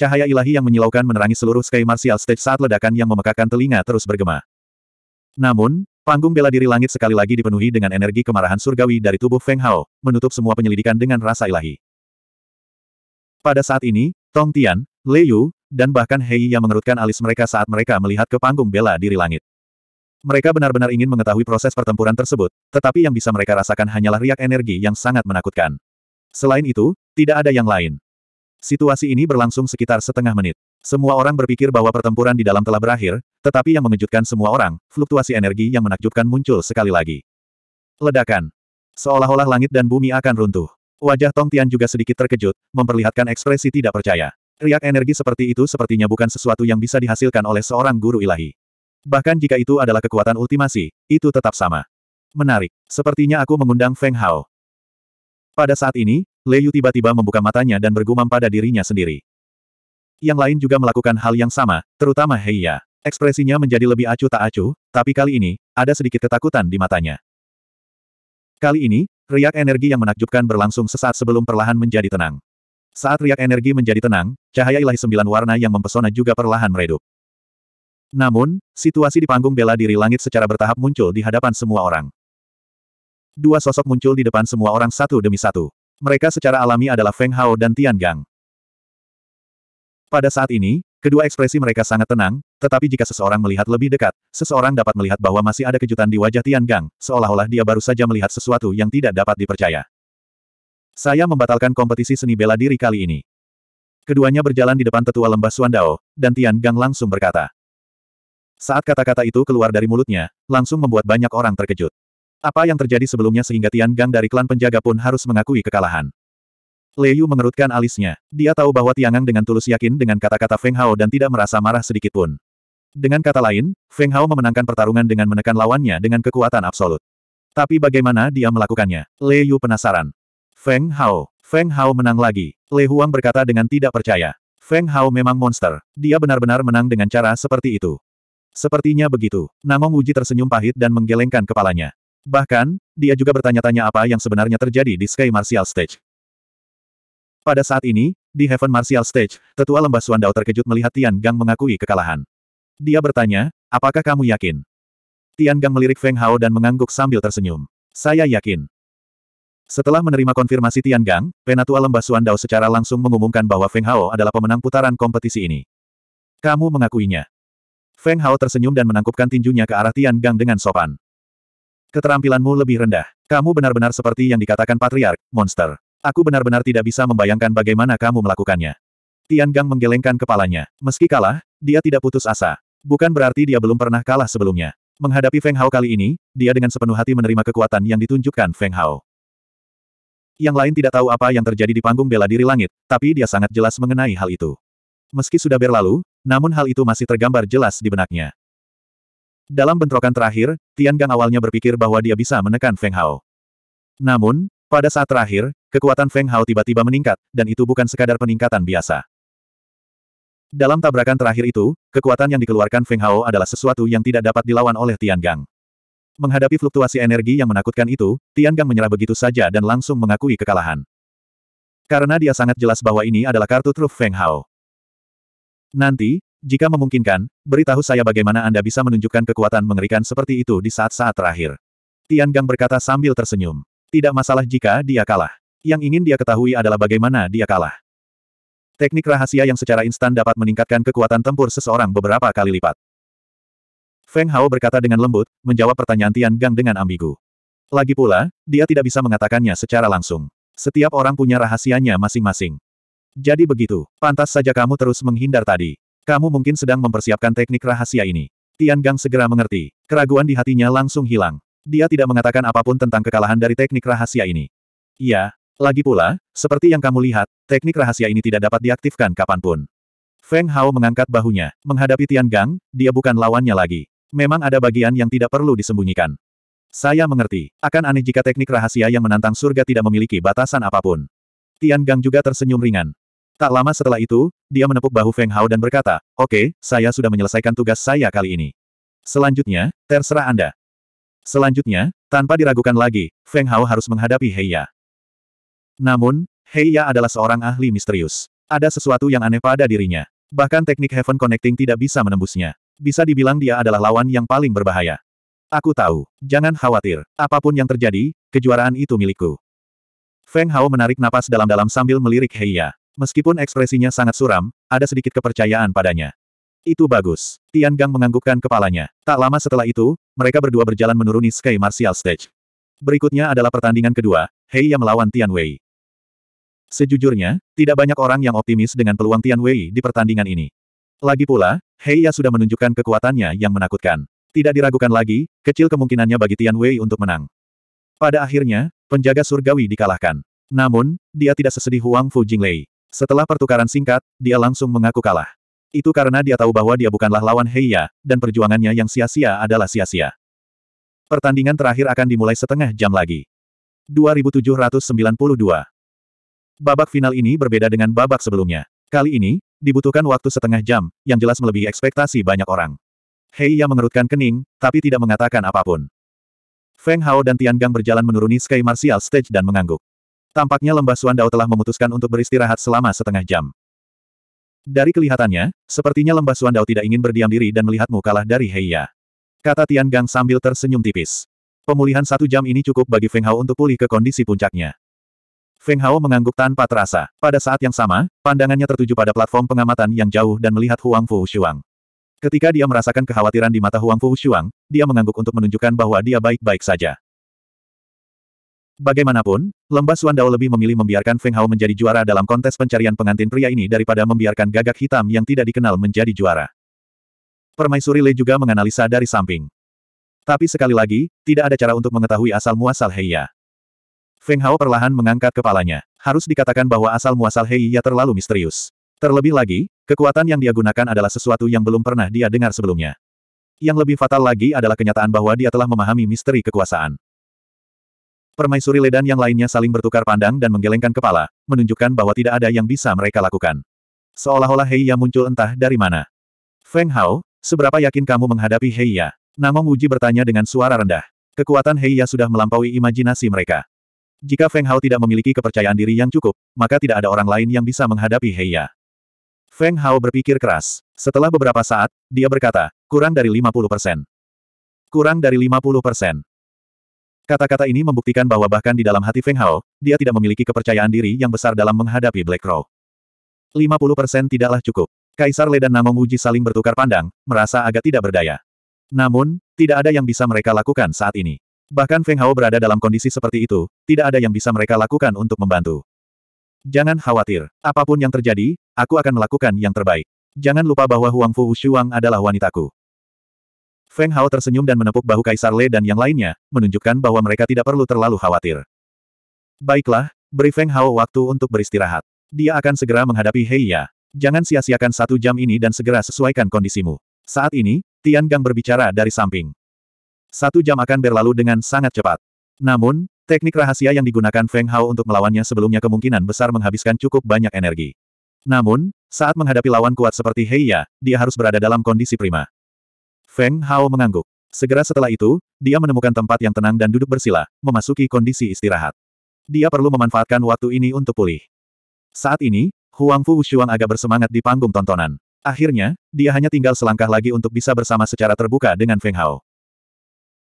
Cahaya ilahi yang menyilaukan menerangi seluruh Sky Martial Stage saat ledakan yang memekakan telinga terus bergema. Namun, panggung bela diri langit sekali lagi dipenuhi dengan energi kemarahan surgawi dari tubuh Feng Hao, menutup semua penyelidikan dengan rasa ilahi. Pada saat ini, Tong Tian, Lei Yu, dan bahkan Hei yang mengerutkan alis mereka saat mereka melihat ke panggung bela diri langit. Mereka benar-benar ingin mengetahui proses pertempuran tersebut, tetapi yang bisa mereka rasakan hanyalah riak energi yang sangat menakutkan. Selain itu, tidak ada yang lain. Situasi ini berlangsung sekitar setengah menit. Semua orang berpikir bahwa pertempuran di dalam telah berakhir, tetapi yang mengejutkan semua orang, fluktuasi energi yang menakjubkan muncul sekali lagi. Ledakan. Seolah-olah langit dan bumi akan runtuh. Wajah Tong Tian juga sedikit terkejut, memperlihatkan ekspresi tidak percaya. Riak energi seperti itu sepertinya bukan sesuatu yang bisa dihasilkan oleh seorang guru ilahi. Bahkan jika itu adalah kekuatan ultimasi, itu tetap sama. Menarik. Sepertinya aku mengundang Feng Hao. Pada saat ini, Yu tiba-tiba membuka matanya dan bergumam pada dirinya sendiri. Yang lain juga melakukan hal yang sama, terutama Heiya. Ekspresinya menjadi lebih acuh tak acuh, tapi kali ini, ada sedikit ketakutan di matanya. Kali ini, riak energi yang menakjubkan berlangsung sesaat sebelum perlahan menjadi tenang. Saat riak energi menjadi tenang, cahaya ilahi sembilan warna yang mempesona juga perlahan meredup. Namun, situasi di panggung bela diri langit secara bertahap muncul di hadapan semua orang. Dua sosok muncul di depan semua orang satu demi satu. Mereka secara alami adalah Feng Hao dan Tian Gang. Pada saat ini, kedua ekspresi mereka sangat tenang, tetapi jika seseorang melihat lebih dekat, seseorang dapat melihat bahwa masih ada kejutan di wajah Tian Gang, seolah-olah dia baru saja melihat sesuatu yang tidak dapat dipercaya. Saya membatalkan kompetisi seni bela diri kali ini. Keduanya berjalan di depan tetua lembah Suandao, dan Tian Gang langsung berkata. Saat kata-kata itu keluar dari mulutnya, langsung membuat banyak orang terkejut. Apa yang terjadi sebelumnya sehingga Tian Gang dari klan penjaga pun harus mengakui kekalahan. Yu mengerutkan alisnya. Dia tahu bahwa Tiangang dengan tulus yakin dengan kata-kata Feng Hao dan tidak merasa marah sedikit pun. Dengan kata lain, Feng Hao memenangkan pertarungan dengan menekan lawannya dengan kekuatan absolut. Tapi bagaimana dia melakukannya? Yu penasaran. Feng Hao. Feng Hao menang lagi. Lei Huang berkata dengan tidak percaya. Feng Hao memang monster. Dia benar-benar menang dengan cara seperti itu. Sepertinya begitu. Namong Wuji tersenyum pahit dan menggelengkan kepalanya. Bahkan, dia juga bertanya-tanya apa yang sebenarnya terjadi di Sky Martial Stage. Pada saat ini, di Heaven Martial Stage, tetua lembah Suandao terkejut melihat Tian Gang mengakui kekalahan. Dia bertanya, apakah kamu yakin? Tian Gang melirik Feng Hao dan mengangguk sambil tersenyum. Saya yakin. Setelah menerima konfirmasi Tian Gang, penatua lembah Suandao secara langsung mengumumkan bahwa Feng Hao adalah pemenang putaran kompetisi ini. Kamu mengakuinya. Feng Hao tersenyum dan menangkupkan tinjunya ke arah Tian Gang dengan sopan. Keterampilanmu lebih rendah. Kamu benar-benar seperti yang dikatakan patriark, monster. Aku benar-benar tidak bisa membayangkan bagaimana kamu melakukannya. Tian Gang menggelengkan kepalanya. Meski kalah, dia tidak putus asa. Bukan berarti dia belum pernah kalah sebelumnya. Menghadapi Feng Hao kali ini, dia dengan sepenuh hati menerima kekuatan yang ditunjukkan Feng Hao. Yang lain tidak tahu apa yang terjadi di panggung bela diri langit, tapi dia sangat jelas mengenai hal itu. Meski sudah berlalu, namun hal itu masih tergambar jelas di benaknya. Dalam bentrokan terakhir, Tian Gang awalnya berpikir bahwa dia bisa menekan Feng Hao. Namun, pada saat terakhir, kekuatan Feng Hao tiba-tiba meningkat, dan itu bukan sekadar peningkatan biasa. Dalam tabrakan terakhir itu, kekuatan yang dikeluarkan Feng Hao adalah sesuatu yang tidak dapat dilawan oleh Tian Gang. Menghadapi fluktuasi energi yang menakutkan itu, Tian Gang menyerah begitu saja dan langsung mengakui kekalahan. Karena dia sangat jelas bahwa ini adalah kartu truf Feng Hao. Nanti, jika memungkinkan, beritahu saya bagaimana Anda bisa menunjukkan kekuatan mengerikan seperti itu di saat-saat terakhir. Tian Gang berkata sambil tersenyum. Tidak masalah jika dia kalah. Yang ingin dia ketahui adalah bagaimana dia kalah. Teknik rahasia yang secara instan dapat meningkatkan kekuatan tempur seseorang beberapa kali lipat. Feng Hao berkata dengan lembut, menjawab pertanyaan Tian Gang dengan ambigu. Lagi pula, dia tidak bisa mengatakannya secara langsung. Setiap orang punya rahasianya masing-masing. Jadi begitu, pantas saja kamu terus menghindar tadi. Kamu mungkin sedang mempersiapkan teknik rahasia ini. Tian Gang segera mengerti. Keraguan di hatinya langsung hilang. Dia tidak mengatakan apapun tentang kekalahan dari teknik rahasia ini. Iya, lagi pula, seperti yang kamu lihat, teknik rahasia ini tidak dapat diaktifkan kapanpun. Feng Hao mengangkat bahunya. Menghadapi Tian Gang, dia bukan lawannya lagi. Memang ada bagian yang tidak perlu disembunyikan. Saya mengerti. Akan aneh jika teknik rahasia yang menantang surga tidak memiliki batasan apapun. Tian Gang juga tersenyum ringan. Tak lama setelah itu, dia menepuk bahu Feng Hao dan berkata, Oke, okay, saya sudah menyelesaikan tugas saya kali ini. Selanjutnya, terserah Anda. Selanjutnya, tanpa diragukan lagi, Feng Hao harus menghadapi Heiya. Namun, Heiya adalah seorang ahli misterius. Ada sesuatu yang aneh pada dirinya. Bahkan teknik Heaven Connecting tidak bisa menembusnya. Bisa dibilang dia adalah lawan yang paling berbahaya. Aku tahu, jangan khawatir. Apapun yang terjadi, kejuaraan itu milikku. Feng Hao menarik napas dalam-dalam sambil melirik Heiya. Meskipun ekspresinya sangat suram, ada sedikit kepercayaan padanya. Itu bagus. Tian Gang menganggukkan kepalanya. Tak lama setelah itu, mereka berdua berjalan menuruni Sky Martial Stage. Berikutnya adalah pertandingan kedua, Hei yang melawan Tian Wei. Sejujurnya, tidak banyak orang yang optimis dengan peluang Tian Wei di pertandingan ini. Lagi pula, Hei Ya sudah menunjukkan kekuatannya yang menakutkan. Tidak diragukan lagi, kecil kemungkinannya bagi Tian Wei untuk menang. Pada akhirnya, penjaga surgawi dikalahkan. Namun, dia tidak sesedih Huang Fu Jinglei. Setelah pertukaran singkat, dia langsung mengaku kalah. Itu karena dia tahu bahwa dia bukanlah lawan Heiya, dan perjuangannya yang sia-sia adalah sia-sia. Pertandingan terakhir akan dimulai setengah jam lagi. 2792 Babak final ini berbeda dengan babak sebelumnya. Kali ini, dibutuhkan waktu setengah jam, yang jelas melebihi ekspektasi banyak orang. Heiya mengerutkan kening, tapi tidak mengatakan apapun. Feng Hao dan Tian Gang berjalan menuruni Sky Martial Stage dan mengangguk. Tampaknya lembah Dao telah memutuskan untuk beristirahat selama setengah jam. Dari kelihatannya, sepertinya lembah Dao tidak ingin berdiam diri dan melihatmu kalah dari Heiya. Kata Tian Gang sambil tersenyum tipis. Pemulihan satu jam ini cukup bagi Feng Hao untuk pulih ke kondisi puncaknya. Feng Hao mengangguk tanpa terasa. Pada saat yang sama, pandangannya tertuju pada platform pengamatan yang jauh dan melihat Huang Fu Shuang. Ketika dia merasakan kekhawatiran di mata Huang Fu Shuang, dia mengangguk untuk menunjukkan bahwa dia baik-baik saja. Bagaimanapun, Lembah Suandao lebih memilih membiarkan Feng Hao menjadi juara dalam kontes pencarian pengantin pria ini daripada membiarkan gagak hitam yang tidak dikenal menjadi juara. Permaisuri Le juga menganalisa dari samping. Tapi sekali lagi, tidak ada cara untuk mengetahui asal-muasal Heiya. Feng Hao perlahan mengangkat kepalanya. Harus dikatakan bahwa asal-muasal Heiya terlalu misterius. Terlebih lagi, kekuatan yang dia gunakan adalah sesuatu yang belum pernah dia dengar sebelumnya. Yang lebih fatal lagi adalah kenyataan bahwa dia telah memahami misteri kekuasaan. Permaisuri Ledan yang lainnya saling bertukar pandang dan menggelengkan kepala, menunjukkan bahwa tidak ada yang bisa mereka lakukan. Seolah-olah Heiya muncul entah dari mana. Feng Hao, seberapa yakin kamu menghadapi Heiya? Namong Wuji bertanya dengan suara rendah. Kekuatan Heiya sudah melampaui imajinasi mereka. Jika Feng Hao tidak memiliki kepercayaan diri yang cukup, maka tidak ada orang lain yang bisa menghadapi Heiya. Feng Hao berpikir keras. Setelah beberapa saat, dia berkata, kurang dari 50 persen. Kurang dari 50 persen. Kata-kata ini membuktikan bahwa bahkan di dalam hati Feng Hao, dia tidak memiliki kepercayaan diri yang besar dalam menghadapi Black Crow. 50% tidaklah cukup. Kaisar Le dan Namong Uji saling bertukar pandang, merasa agak tidak berdaya. Namun, tidak ada yang bisa mereka lakukan saat ini. Bahkan Feng Hao berada dalam kondisi seperti itu, tidak ada yang bisa mereka lakukan untuk membantu. Jangan khawatir, apapun yang terjadi, aku akan melakukan yang terbaik. Jangan lupa bahwa Huang Fu Shuang adalah wanitaku. Feng Hao tersenyum dan menepuk bahu Kaisar Le dan yang lainnya, menunjukkan bahwa mereka tidak perlu terlalu khawatir. Baiklah, beri Feng Hao waktu untuk beristirahat. Dia akan segera menghadapi Heiya. Jangan sia-siakan satu jam ini dan segera sesuaikan kondisimu. Saat ini, Tian Gang berbicara dari samping. Satu jam akan berlalu dengan sangat cepat. Namun, teknik rahasia yang digunakan Feng Hao untuk melawannya sebelumnya kemungkinan besar menghabiskan cukup banyak energi. Namun, saat menghadapi lawan kuat seperti Heiya, dia harus berada dalam kondisi prima. Feng Hao mengangguk. Segera setelah itu, dia menemukan tempat yang tenang dan duduk bersila, memasuki kondisi istirahat. Dia perlu memanfaatkan waktu ini untuk pulih. Saat ini, Huang Fu Wushuang agak bersemangat di panggung tontonan. Akhirnya, dia hanya tinggal selangkah lagi untuk bisa bersama secara terbuka dengan Feng Hao.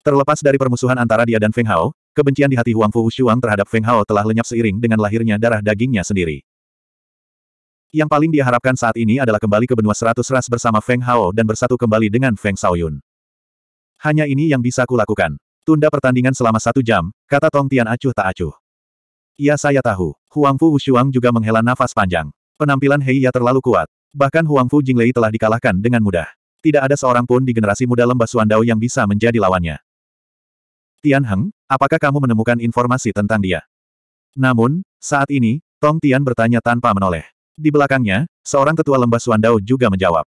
Terlepas dari permusuhan antara dia dan Feng Hao, kebencian di hati Huang Fu Wushuang terhadap Feng Hao telah lenyap seiring dengan lahirnya darah dagingnya sendiri. Yang paling diharapkan saat ini adalah kembali ke benua seratus ras bersama Feng Hao dan bersatu kembali dengan Feng Shaoyun. Hanya ini yang bisa kulakukan. Tunda pertandingan selama satu jam, kata Tong Tian acuh tak acuh. Ya, saya tahu. Huang Fu Wushuang juga menghela nafas panjang. Penampilan Hei Ya terlalu kuat. Bahkan Huang Fu Jinglei telah dikalahkan dengan mudah. Tidak ada seorang pun di generasi muda lembah Suandao yang bisa menjadi lawannya. Tian Heng, apakah kamu menemukan informasi tentang dia? Namun, saat ini, Tong Tian bertanya tanpa menoleh. Di belakangnya, seorang tetua lembah Suandao juga menjawab.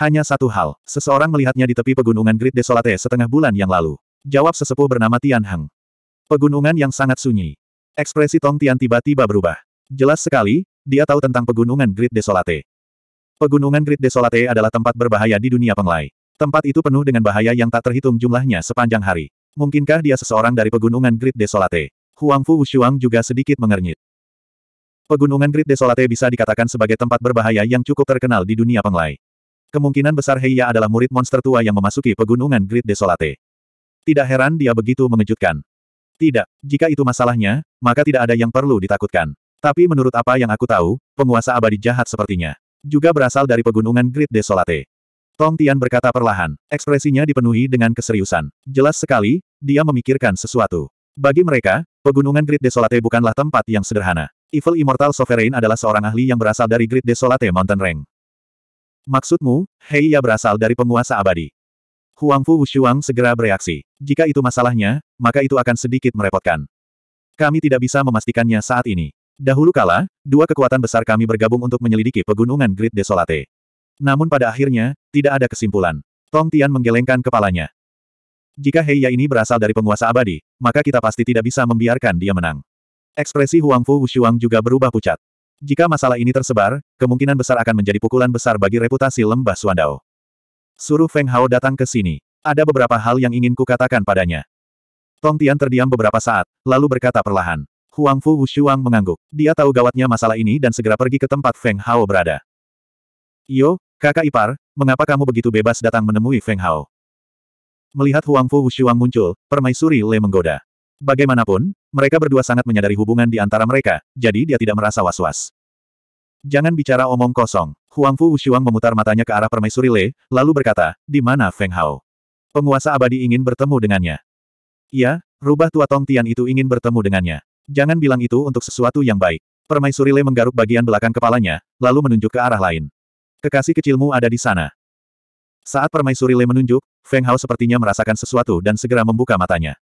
Hanya satu hal, seseorang melihatnya di tepi pegunungan Great Desolate setengah bulan yang lalu. Jawab sesepuh bernama Tian Heng. Pegunungan yang sangat sunyi. Ekspresi Tong Tian tiba-tiba berubah. Jelas sekali, dia tahu tentang pegunungan Great Desolate. Pegunungan Great Desolate adalah tempat berbahaya di dunia penglai. Tempat itu penuh dengan bahaya yang tak terhitung jumlahnya sepanjang hari. Mungkinkah dia seseorang dari pegunungan Great Desolate? Huang Fu Wushuang juga sedikit mengernyit. Pegunungan Great Desolate bisa dikatakan sebagai tempat berbahaya yang cukup terkenal di dunia penglai. Kemungkinan besar Heiya adalah murid monster tua yang memasuki pegunungan Great Desolate. Tidak heran dia begitu mengejutkan. Tidak, jika itu masalahnya, maka tidak ada yang perlu ditakutkan. Tapi menurut apa yang aku tahu, penguasa abadi jahat sepertinya. Juga berasal dari pegunungan Great Desolate. Tong Tian berkata perlahan, ekspresinya dipenuhi dengan keseriusan. Jelas sekali, dia memikirkan sesuatu. Bagi mereka, pegunungan Great Desolate bukanlah tempat yang sederhana. Evil Immortal Sovereign adalah seorang ahli yang berasal dari Great Desolate Mountain Rank. Maksudmu, Hei ia berasal dari penguasa abadi. Huangfu Wushuang segera bereaksi. Jika itu masalahnya, maka itu akan sedikit merepotkan. Kami tidak bisa memastikannya saat ini. Dahulu kala, dua kekuatan besar kami bergabung untuk menyelidiki pegunungan Great Desolate. Namun pada akhirnya, tidak ada kesimpulan. Tong Tian menggelengkan kepalanya. Jika Heiya ini berasal dari penguasa abadi, maka kita pasti tidak bisa membiarkan dia menang. Ekspresi Huang Fu Wushuang juga berubah pucat. Jika masalah ini tersebar, kemungkinan besar akan menjadi pukulan besar bagi reputasi lembah Suandao. Suruh Feng Hao datang ke sini. Ada beberapa hal yang ingin ku katakan padanya. Tong Tian terdiam beberapa saat, lalu berkata perlahan. Huang Fu Wushuang mengangguk. Dia tahu gawatnya masalah ini dan segera pergi ke tempat Feng Hao berada. Yo, kakak ipar, mengapa kamu begitu bebas datang menemui Feng Hao? Melihat Huang Fu Wushuang muncul, permaisuri Le menggoda. Bagaimanapun, mereka berdua sangat menyadari hubungan di antara mereka, jadi dia tidak merasa was-was. Jangan bicara omong kosong. Huang Huangfu Wushuang memutar matanya ke arah permaisuri Le, lalu berkata, di mana Feng Hao? Penguasa abadi ingin bertemu dengannya. Iya, rubah tua Tong Tian itu ingin bertemu dengannya. Jangan bilang itu untuk sesuatu yang baik. Permaisuri Le menggaruk bagian belakang kepalanya, lalu menunjuk ke arah lain. Kekasih kecilmu ada di sana. Saat permaisuri Le menunjuk, Feng Hao sepertinya merasakan sesuatu dan segera membuka matanya.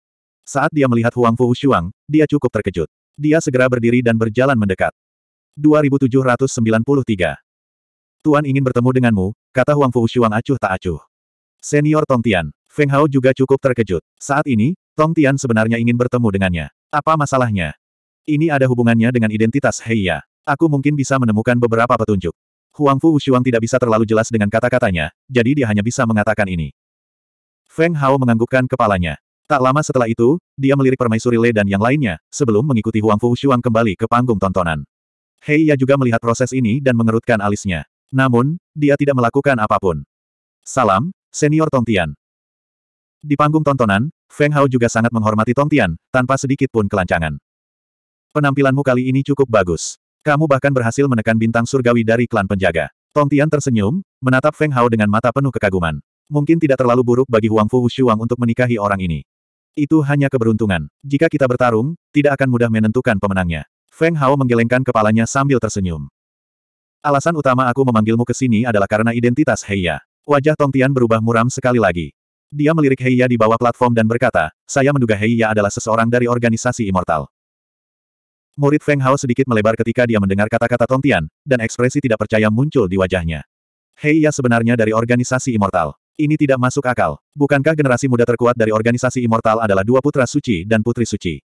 Saat dia melihat Huang Fu Shuang, dia cukup terkejut. Dia segera berdiri dan berjalan mendekat. 2793. Tuan ingin bertemu denganmu, kata Huang Fu Shuang acuh tak acuh. Senior Tong Tian, Feng Hao juga cukup terkejut. Saat ini, Tong Tian sebenarnya ingin bertemu dengannya. Apa masalahnya? Ini ada hubungannya dengan identitas Heiya. Aku mungkin bisa menemukan beberapa petunjuk. Huang Fu Shuang tidak bisa terlalu jelas dengan kata-katanya, jadi dia hanya bisa mengatakan ini. Feng Hao menganggukkan kepalanya. Tak lama setelah itu, dia melirik permaisuri Le dan yang lainnya, sebelum mengikuti Huang Fu Shuang kembali ke panggung tontonan. Hei Ya juga melihat proses ini dan mengerutkan alisnya. Namun, dia tidak melakukan apapun. Salam, Senior Tong Tian. Di panggung tontonan, Feng Hao juga sangat menghormati Tong Tian, tanpa sedikit pun kelancangan. Penampilanmu kali ini cukup bagus. Kamu bahkan berhasil menekan bintang surgawi dari klan penjaga. Tong Tian tersenyum, menatap Feng Hao dengan mata penuh kekaguman. Mungkin tidak terlalu buruk bagi Huang Fu Shuang untuk menikahi orang ini. Itu hanya keberuntungan. Jika kita bertarung, tidak akan mudah menentukan pemenangnya. Feng Hao menggelengkan kepalanya sambil tersenyum. Alasan utama aku memanggilmu ke sini adalah karena identitas Heiya. Wajah Tong Tian berubah muram sekali lagi. Dia melirik Heiya di bawah platform dan berkata, saya menduga Heiya adalah seseorang dari organisasi Immortal. Murid Feng Hao sedikit melebar ketika dia mendengar kata-kata Tong Tian, dan ekspresi tidak percaya muncul di wajahnya. Heiya sebenarnya dari organisasi Immortal. Ini tidak masuk akal. Bukankah generasi muda terkuat dari organisasi immortal adalah dua putra suci dan putri suci?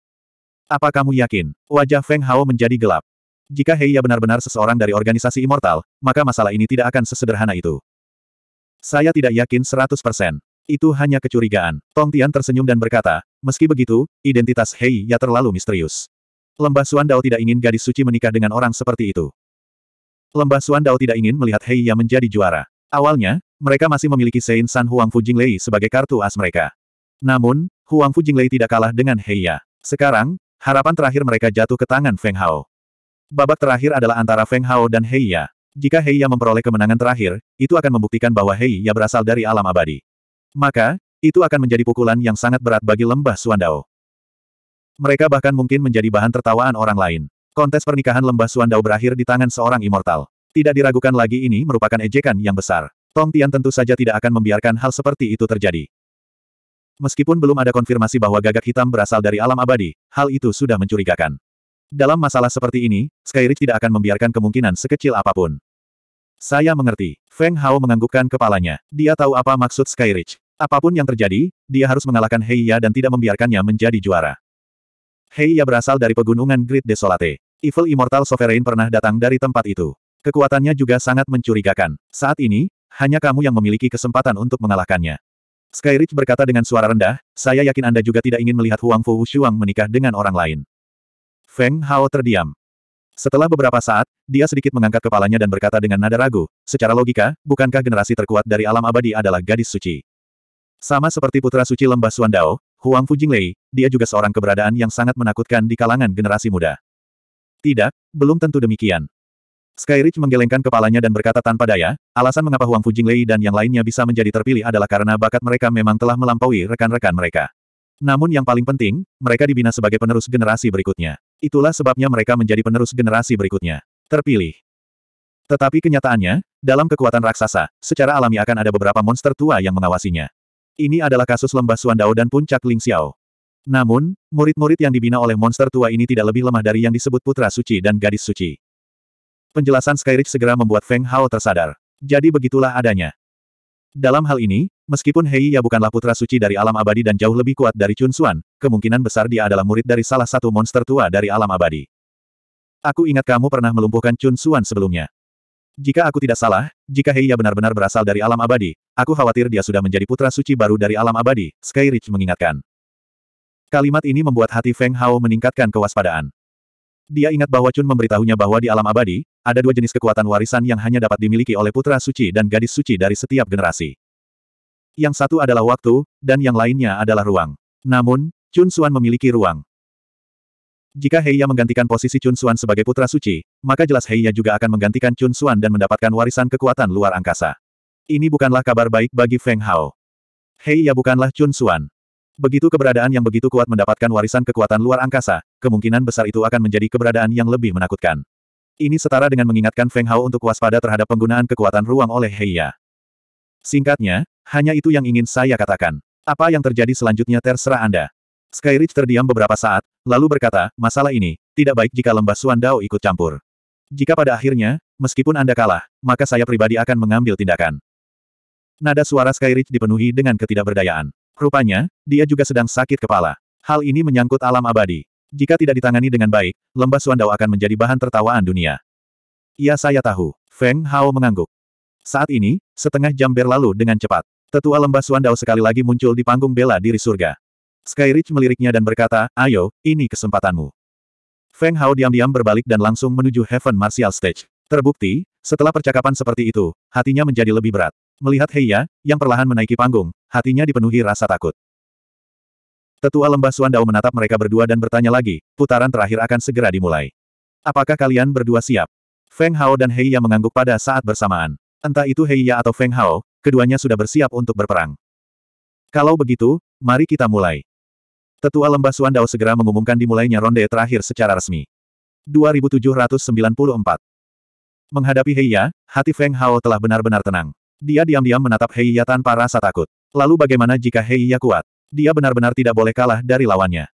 Apa kamu yakin? Wajah Feng Hao menjadi gelap. Jika Hei Ya benar-benar seseorang dari organisasi immortal, maka masalah ini tidak akan sesederhana itu. Saya tidak yakin 100%. Itu hanya kecurigaan. Tong Tian tersenyum dan berkata, meski begitu, identitas Hei Ya terlalu misterius. Lembah Suan Dao tidak ingin gadis suci menikah dengan orang seperti itu. Lembah Suan Dao tidak ingin melihat Hei Ya menjadi juara. Awalnya, mereka masih memiliki Sein San Huang Fu Lei sebagai kartu as mereka. Namun, Huang Fu Lei tidak kalah dengan Heiya. Sekarang, harapan terakhir mereka jatuh ke tangan Feng Hao. Babak terakhir adalah antara Feng Hao dan Heiya. Jika Heiya memperoleh kemenangan terakhir, itu akan membuktikan bahwa Heiya berasal dari alam abadi. Maka, itu akan menjadi pukulan yang sangat berat bagi lembah Suandao. Mereka bahkan mungkin menjadi bahan tertawaan orang lain. Kontes pernikahan lembah Suandao berakhir di tangan seorang immortal. Tidak diragukan lagi ini merupakan ejekan yang besar. Tong Tian tentu saja tidak akan membiarkan hal seperti itu terjadi. Meskipun belum ada konfirmasi bahwa gagak hitam berasal dari alam abadi, hal itu sudah mencurigakan. Dalam masalah seperti ini, Skyridge tidak akan membiarkan kemungkinan sekecil apapun. Saya mengerti. Feng Hao menganggukkan kepalanya. Dia tahu apa maksud Skyridge. Apapun yang terjadi, dia harus mengalahkan Heiya dan tidak membiarkannya menjadi juara. Heiya berasal dari pegunungan Great Desolate. Evil Immortal Sovereign pernah datang dari tempat itu. Kekuatannya juga sangat mencurigakan. Saat ini, hanya kamu yang memiliki kesempatan untuk mengalahkannya. Skyridge berkata dengan suara rendah, saya yakin Anda juga tidak ingin melihat Huang Fu Shuang menikah dengan orang lain. Feng Hao terdiam. Setelah beberapa saat, dia sedikit mengangkat kepalanya dan berkata dengan nada ragu, secara logika, bukankah generasi terkuat dari alam abadi adalah gadis suci? Sama seperti putra suci lembah Suandao, Huang Fu Jinglei, dia juga seorang keberadaan yang sangat menakutkan di kalangan generasi muda. Tidak, belum tentu demikian. Skyridge menggelengkan kepalanya dan berkata tanpa daya, alasan mengapa Huang Fu Lei dan yang lainnya bisa menjadi terpilih adalah karena bakat mereka memang telah melampaui rekan-rekan mereka. Namun yang paling penting, mereka dibina sebagai penerus generasi berikutnya. Itulah sebabnya mereka menjadi penerus generasi berikutnya. Terpilih. Tetapi kenyataannya, dalam kekuatan raksasa, secara alami akan ada beberapa monster tua yang mengawasinya. Ini adalah kasus lembah Suandao dan puncak Ling Xiao. Namun, murid-murid yang dibina oleh monster tua ini tidak lebih lemah dari yang disebut putra suci dan gadis suci. Penjelasan Skyridge segera membuat Feng Hao tersadar. Jadi begitulah adanya. Dalam hal ini, meskipun Hei Ya bukanlah putra suci dari alam abadi dan jauh lebih kuat dari Chun Xuan, kemungkinan besar dia adalah murid dari salah satu monster tua dari alam abadi. Aku ingat kamu pernah melumpuhkan Chun Xuan sebelumnya. Jika aku tidak salah, jika Hei Ya benar-benar berasal dari alam abadi, aku khawatir dia sudah menjadi putra suci baru dari alam abadi, Skyridge mengingatkan. Kalimat ini membuat hati Feng Hao meningkatkan kewaspadaan. Dia ingat bahwa Chun memberitahunya bahwa di alam abadi, ada dua jenis kekuatan warisan yang hanya dapat dimiliki oleh putra suci dan gadis suci dari setiap generasi. Yang satu adalah waktu, dan yang lainnya adalah ruang. Namun, Chun Suan memiliki ruang. Jika Heiya menggantikan posisi Chun Suan sebagai putra suci, maka jelas Heiya juga akan menggantikan Chun Suan dan mendapatkan warisan kekuatan luar angkasa. Ini bukanlah kabar baik bagi Feng Hao. Heiya bukanlah Chun Suan. Begitu keberadaan yang begitu kuat mendapatkan warisan kekuatan luar angkasa, kemungkinan besar itu akan menjadi keberadaan yang lebih menakutkan. Ini setara dengan mengingatkan Feng Hao untuk waspada terhadap penggunaan kekuatan ruang oleh Heiya. Singkatnya, hanya itu yang ingin saya katakan. Apa yang terjadi selanjutnya terserah Anda. Skyridge terdiam beberapa saat, lalu berkata, masalah ini, tidak baik jika lembah Suan Dao ikut campur. Jika pada akhirnya, meskipun Anda kalah, maka saya pribadi akan mengambil tindakan. Nada suara Skyridge dipenuhi dengan ketidakberdayaan. Rupanya, dia juga sedang sakit kepala. Hal ini menyangkut alam abadi. Jika tidak ditangani dengan baik, lembah Suandao akan menjadi bahan tertawaan dunia. Ya, saya tahu. Feng Hao mengangguk. Saat ini, setengah jam berlalu dengan cepat. Tetua lembah Suandao sekali lagi muncul di panggung bela diri surga. Skyrich meliriknya dan berkata, ayo, ini kesempatanmu. Feng Hao diam-diam berbalik dan langsung menuju Heaven Martial Stage. Terbukti, setelah percakapan seperti itu, hatinya menjadi lebih berat. Melihat Heiya, yang perlahan menaiki panggung, hatinya dipenuhi rasa takut. Tetua lembah Suandao menatap mereka berdua dan bertanya lagi, putaran terakhir akan segera dimulai. Apakah kalian berdua siap? Feng Hao dan Heiya mengangguk pada saat bersamaan. Entah itu Heiya atau Feng Hao, keduanya sudah bersiap untuk berperang. Kalau begitu, mari kita mulai. Tetua lembah Suandao segera mengumumkan dimulainya ronde terakhir secara resmi. 2794 Menghadapi Heiya, hati Feng Hao telah benar-benar tenang. Dia diam-diam menatap Heiya tanpa rasa takut. Lalu bagaimana jika Heiya kuat? Dia benar-benar tidak boleh kalah dari lawannya.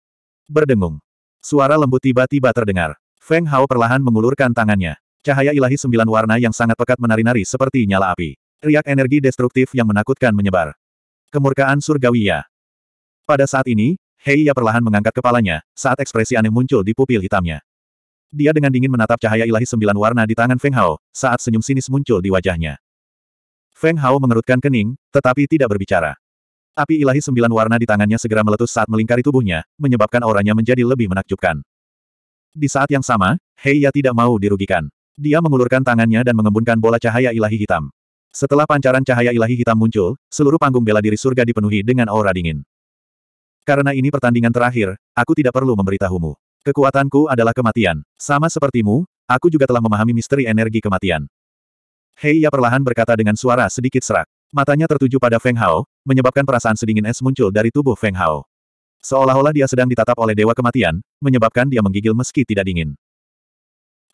Berdengung. Suara lembut tiba-tiba terdengar. Feng Hao perlahan mengulurkan tangannya. Cahaya ilahi sembilan warna yang sangat pekat menari-nari seperti nyala api. Riak energi destruktif yang menakutkan menyebar. Kemurkaan surgawiya. Pada saat ini, Heiya perlahan mengangkat kepalanya, saat ekspresi aneh muncul di pupil hitamnya. Dia dengan dingin menatap cahaya ilahi sembilan warna di tangan Feng Hao, saat senyum sinis muncul di wajahnya. Feng Hao mengerutkan kening, tetapi tidak berbicara. Api ilahi sembilan warna di tangannya segera meletus saat melingkari tubuhnya, menyebabkan auranya menjadi lebih menakjubkan. Di saat yang sama, Hei Ya tidak mau dirugikan. Dia mengulurkan tangannya dan mengembunkan bola cahaya ilahi hitam. Setelah pancaran cahaya ilahi hitam muncul, seluruh panggung bela diri surga dipenuhi dengan aura dingin. Karena ini pertandingan terakhir, aku tidak perlu memberitahumu. Kekuatanku adalah kematian. Sama sepertimu, aku juga telah memahami misteri energi kematian. Hei Ya perlahan berkata dengan suara sedikit serak. Matanya tertuju pada Feng Hao, menyebabkan perasaan sedingin es muncul dari tubuh Feng Hao. Seolah-olah dia sedang ditatap oleh Dewa Kematian, menyebabkan dia menggigil meski tidak dingin.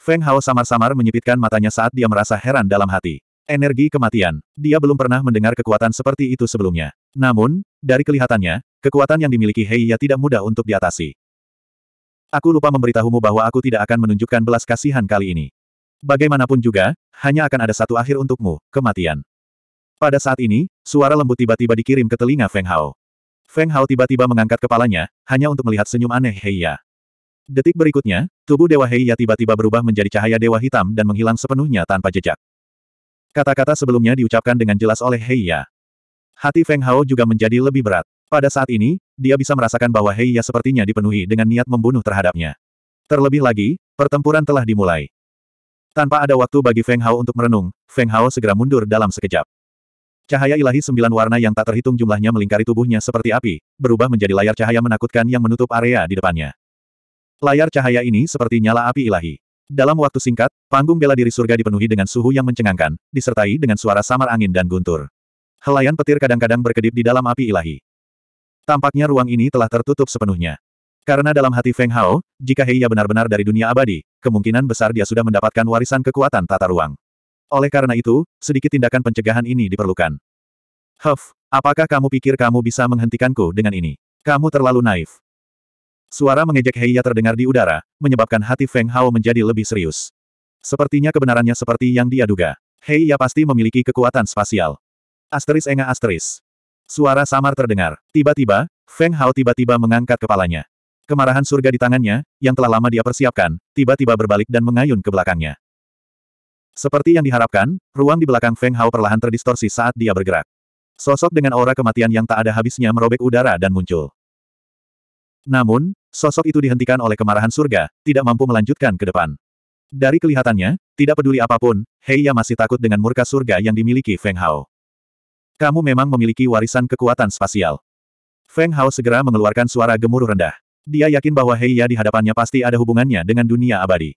Feng Hao samar-samar menyipitkan matanya saat dia merasa heran dalam hati. Energi kematian. Dia belum pernah mendengar kekuatan seperti itu sebelumnya. Namun, dari kelihatannya, kekuatan yang dimiliki Hei Heiya tidak mudah untuk diatasi. Aku lupa memberitahumu bahwa aku tidak akan menunjukkan belas kasihan kali ini. Bagaimanapun juga, hanya akan ada satu akhir untukmu, kematian. Pada saat ini, suara lembut tiba-tiba dikirim ke telinga Feng Hao. Feng Hao tiba-tiba mengangkat kepalanya, hanya untuk melihat senyum aneh Heiya. Detik berikutnya, tubuh Dewa Heiya tiba-tiba berubah menjadi cahaya Dewa Hitam dan menghilang sepenuhnya tanpa jejak. Kata-kata sebelumnya diucapkan dengan jelas oleh Heiya. Hati Feng Hao juga menjadi lebih berat. Pada saat ini, dia bisa merasakan bahwa Heiya sepertinya dipenuhi dengan niat membunuh terhadapnya. Terlebih lagi, pertempuran telah dimulai. Tanpa ada waktu bagi Feng Hao untuk merenung, Feng Hao segera mundur dalam sekejap. Cahaya ilahi sembilan warna yang tak terhitung jumlahnya melingkari tubuhnya seperti api, berubah menjadi layar cahaya menakutkan yang menutup area di depannya. Layar cahaya ini seperti nyala api ilahi. Dalam waktu singkat, panggung bela diri surga dipenuhi dengan suhu yang mencengangkan, disertai dengan suara samar angin dan guntur. Helaian petir kadang-kadang berkedip di dalam api ilahi. Tampaknya ruang ini telah tertutup sepenuhnya. Karena dalam hati Feng Hao, jika Heiya benar-benar dari dunia abadi, kemungkinan besar dia sudah mendapatkan warisan kekuatan tata ruang. Oleh karena itu, sedikit tindakan pencegahan ini diperlukan. Huff, apakah kamu pikir kamu bisa menghentikanku dengan ini? Kamu terlalu naif. Suara mengejek Heiya terdengar di udara, menyebabkan hati Feng Hao menjadi lebih serius. Sepertinya kebenarannya seperti yang dia duga. Hei Ya pasti memiliki kekuatan spasial. Asteris enga asteris. Suara samar terdengar. Tiba-tiba, Feng Hao tiba-tiba mengangkat kepalanya. Kemarahan surga di tangannya, yang telah lama dia persiapkan, tiba-tiba berbalik dan mengayun ke belakangnya. Seperti yang diharapkan, ruang di belakang Feng Hao perlahan terdistorsi saat dia bergerak. Sosok dengan aura kematian yang tak ada habisnya merobek udara dan muncul. Namun, sosok itu dihentikan oleh kemarahan surga, tidak mampu melanjutkan ke depan. Dari kelihatannya, tidak peduli apapun, Heiya masih takut dengan murka surga yang dimiliki Feng Hao. Kamu memang memiliki warisan kekuatan spasial. Feng Hao segera mengeluarkan suara gemuruh rendah. Dia yakin bahwa Heiya di hadapannya pasti ada hubungannya dengan dunia abadi.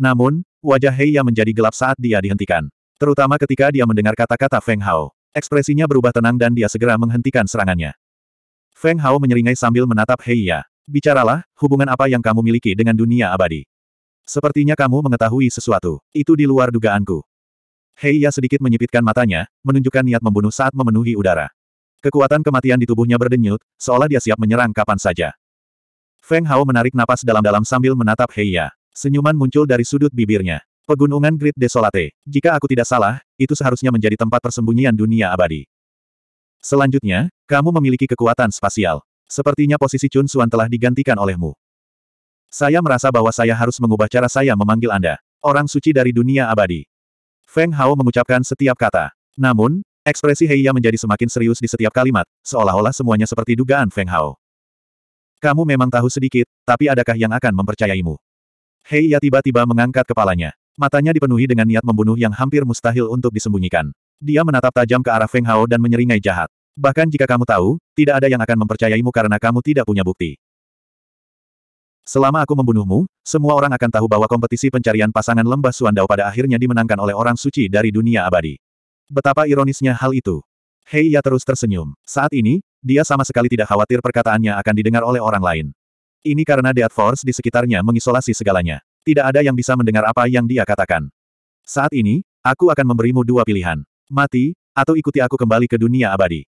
Namun, wajah Heiya menjadi gelap saat dia dihentikan. Terutama ketika dia mendengar kata-kata Feng Hao. Ekspresinya berubah tenang dan dia segera menghentikan serangannya. Feng Hao menyeringai sambil menatap Heiya. Bicaralah, hubungan apa yang kamu miliki dengan dunia abadi? Sepertinya kamu mengetahui sesuatu. Itu di luar dugaanku. Heiya sedikit menyipitkan matanya, menunjukkan niat membunuh saat memenuhi udara. Kekuatan kematian di tubuhnya berdenyut, seolah dia siap menyerang kapan saja. Feng Hao menarik napas dalam-dalam sambil menatap Heiya. Senyuman muncul dari sudut bibirnya. Pegunungan Grid Desolate. Jika aku tidak salah, itu seharusnya menjadi tempat persembunyian dunia abadi. Selanjutnya, kamu memiliki kekuatan spasial. Sepertinya posisi Chun Suan telah digantikan olehmu. Saya merasa bahwa saya harus mengubah cara saya memanggil Anda. Orang suci dari dunia abadi. Feng Hao mengucapkan setiap kata. Namun, ekspresi Heiya menjadi semakin serius di setiap kalimat, seolah-olah semuanya seperti dugaan Feng Hao. Kamu memang tahu sedikit, tapi adakah yang akan mempercayaimu? Hei ya tiba-tiba mengangkat kepalanya. Matanya dipenuhi dengan niat membunuh yang hampir mustahil untuk disembunyikan. Dia menatap tajam ke arah Feng Hao dan menyeringai jahat. Bahkan jika kamu tahu, tidak ada yang akan mempercayaimu karena kamu tidak punya bukti. Selama aku membunuhmu, semua orang akan tahu bahwa kompetisi pencarian pasangan lembah Suandao pada akhirnya dimenangkan oleh orang suci dari dunia abadi. Betapa ironisnya hal itu. Hei ya terus tersenyum. Saat ini, dia sama sekali tidak khawatir perkataannya akan didengar oleh orang lain. Ini karena Death Force di sekitarnya mengisolasi segalanya. Tidak ada yang bisa mendengar apa yang dia katakan. Saat ini, aku akan memberimu dua pilihan. Mati, atau ikuti aku kembali ke dunia abadi.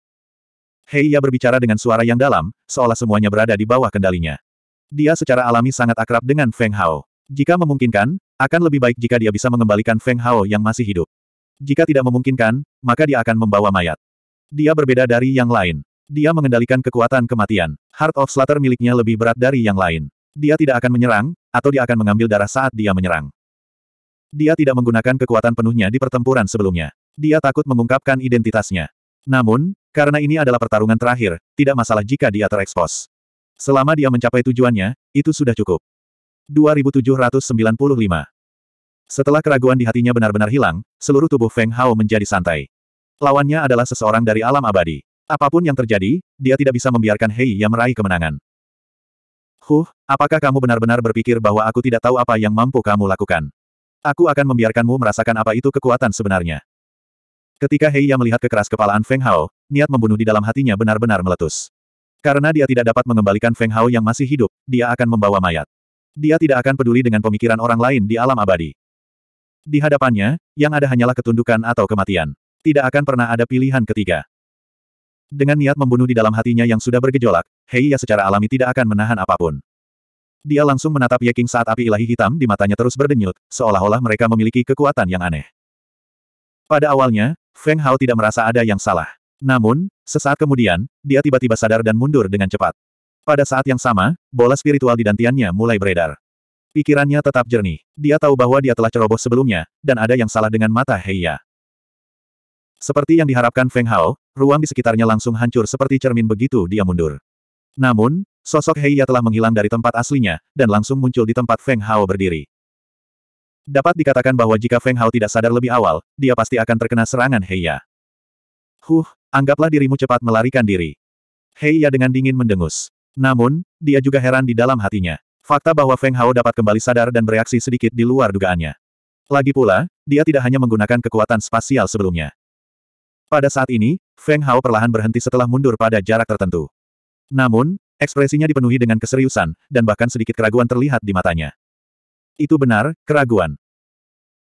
Hei, ia berbicara dengan suara yang dalam, seolah semuanya berada di bawah kendalinya. Dia secara alami sangat akrab dengan Feng Hao. Jika memungkinkan, akan lebih baik jika dia bisa mengembalikan Feng Hao yang masih hidup. Jika tidak memungkinkan, maka dia akan membawa mayat. Dia berbeda dari yang lain. Dia mengendalikan kekuatan kematian. Heart of Slater miliknya lebih berat dari yang lain. Dia tidak akan menyerang, atau dia akan mengambil darah saat dia menyerang. Dia tidak menggunakan kekuatan penuhnya di pertempuran sebelumnya. Dia takut mengungkapkan identitasnya. Namun, karena ini adalah pertarungan terakhir, tidak masalah jika dia terekspos. Selama dia mencapai tujuannya, itu sudah cukup. 2795 Setelah keraguan di hatinya benar-benar hilang, seluruh tubuh Feng Hao menjadi santai. Lawannya adalah seseorang dari alam abadi. Apapun yang terjadi, dia tidak bisa membiarkan Hei yang meraih kemenangan. Huh, apakah kamu benar-benar berpikir bahwa aku tidak tahu apa yang mampu kamu lakukan? Aku akan membiarkanmu merasakan apa itu kekuatan sebenarnya. Ketika Hei yang melihat kekeras kepalaan Feng Hao, niat membunuh di dalam hatinya benar-benar meletus. Karena dia tidak dapat mengembalikan Feng Hao yang masih hidup, dia akan membawa mayat. Dia tidak akan peduli dengan pemikiran orang lain di alam abadi. Di hadapannya, yang ada hanyalah ketundukan atau kematian. Tidak akan pernah ada pilihan ketiga. Dengan niat membunuh di dalam hatinya yang sudah bergejolak, Heiya secara alami tidak akan menahan apapun. Dia langsung menatap Ye King saat api ilahi hitam di matanya terus berdenyut, seolah-olah mereka memiliki kekuatan yang aneh. Pada awalnya, Feng Hao tidak merasa ada yang salah. Namun, sesaat kemudian, dia tiba-tiba sadar dan mundur dengan cepat. Pada saat yang sama, bola spiritual di dantiannya mulai beredar. Pikirannya tetap jernih. Dia tahu bahwa dia telah ceroboh sebelumnya, dan ada yang salah dengan mata Heiya. Seperti yang diharapkan Feng Hao, ruang di sekitarnya langsung hancur seperti cermin begitu dia mundur. Namun, sosok Heiya telah menghilang dari tempat aslinya, dan langsung muncul di tempat Feng Hao berdiri. Dapat dikatakan bahwa jika Feng Hao tidak sadar lebih awal, dia pasti akan terkena serangan Heiya. Huh, anggaplah dirimu cepat melarikan diri. Heiya dengan dingin mendengus. Namun, dia juga heran di dalam hatinya. Fakta bahwa Feng Hao dapat kembali sadar dan bereaksi sedikit di luar dugaannya. Lagi pula, dia tidak hanya menggunakan kekuatan spasial sebelumnya. Pada saat ini, Feng Hao perlahan berhenti setelah mundur pada jarak tertentu. Namun, ekspresinya dipenuhi dengan keseriusan, dan bahkan sedikit keraguan terlihat di matanya. Itu benar, keraguan.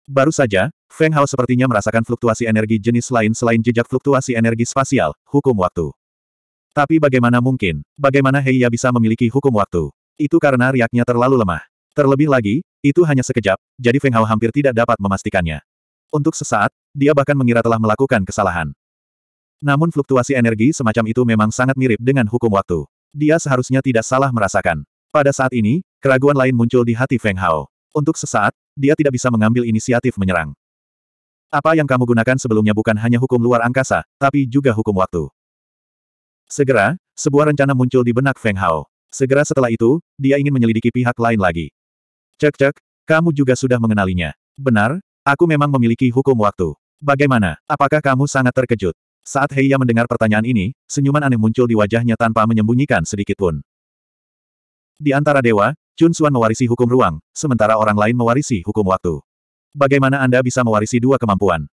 Baru saja, Feng Hao sepertinya merasakan fluktuasi energi jenis lain selain jejak fluktuasi energi spasial, hukum waktu. Tapi bagaimana mungkin, bagaimana Heiya bisa memiliki hukum waktu? Itu karena riaknya terlalu lemah. Terlebih lagi, itu hanya sekejap, jadi Feng Hao hampir tidak dapat memastikannya. Untuk sesaat, dia bahkan mengira telah melakukan kesalahan. Namun fluktuasi energi semacam itu memang sangat mirip dengan hukum waktu. Dia seharusnya tidak salah merasakan. Pada saat ini, keraguan lain muncul di hati Feng Hao. Untuk sesaat, dia tidak bisa mengambil inisiatif menyerang. Apa yang kamu gunakan sebelumnya bukan hanya hukum luar angkasa, tapi juga hukum waktu. Segera, sebuah rencana muncul di benak Feng Hao. Segera setelah itu, dia ingin menyelidiki pihak lain lagi. Cek-cek, kamu juga sudah mengenalinya. Benar, Aku memang memiliki hukum waktu. Bagaimana? Apakah kamu sangat terkejut? Saat Heiya mendengar pertanyaan ini, senyuman aneh muncul di wajahnya tanpa menyembunyikan sedikit pun. Di antara dewa, Chun Xuan mewarisi hukum ruang, sementara orang lain mewarisi hukum waktu. Bagaimana Anda bisa mewarisi dua kemampuan?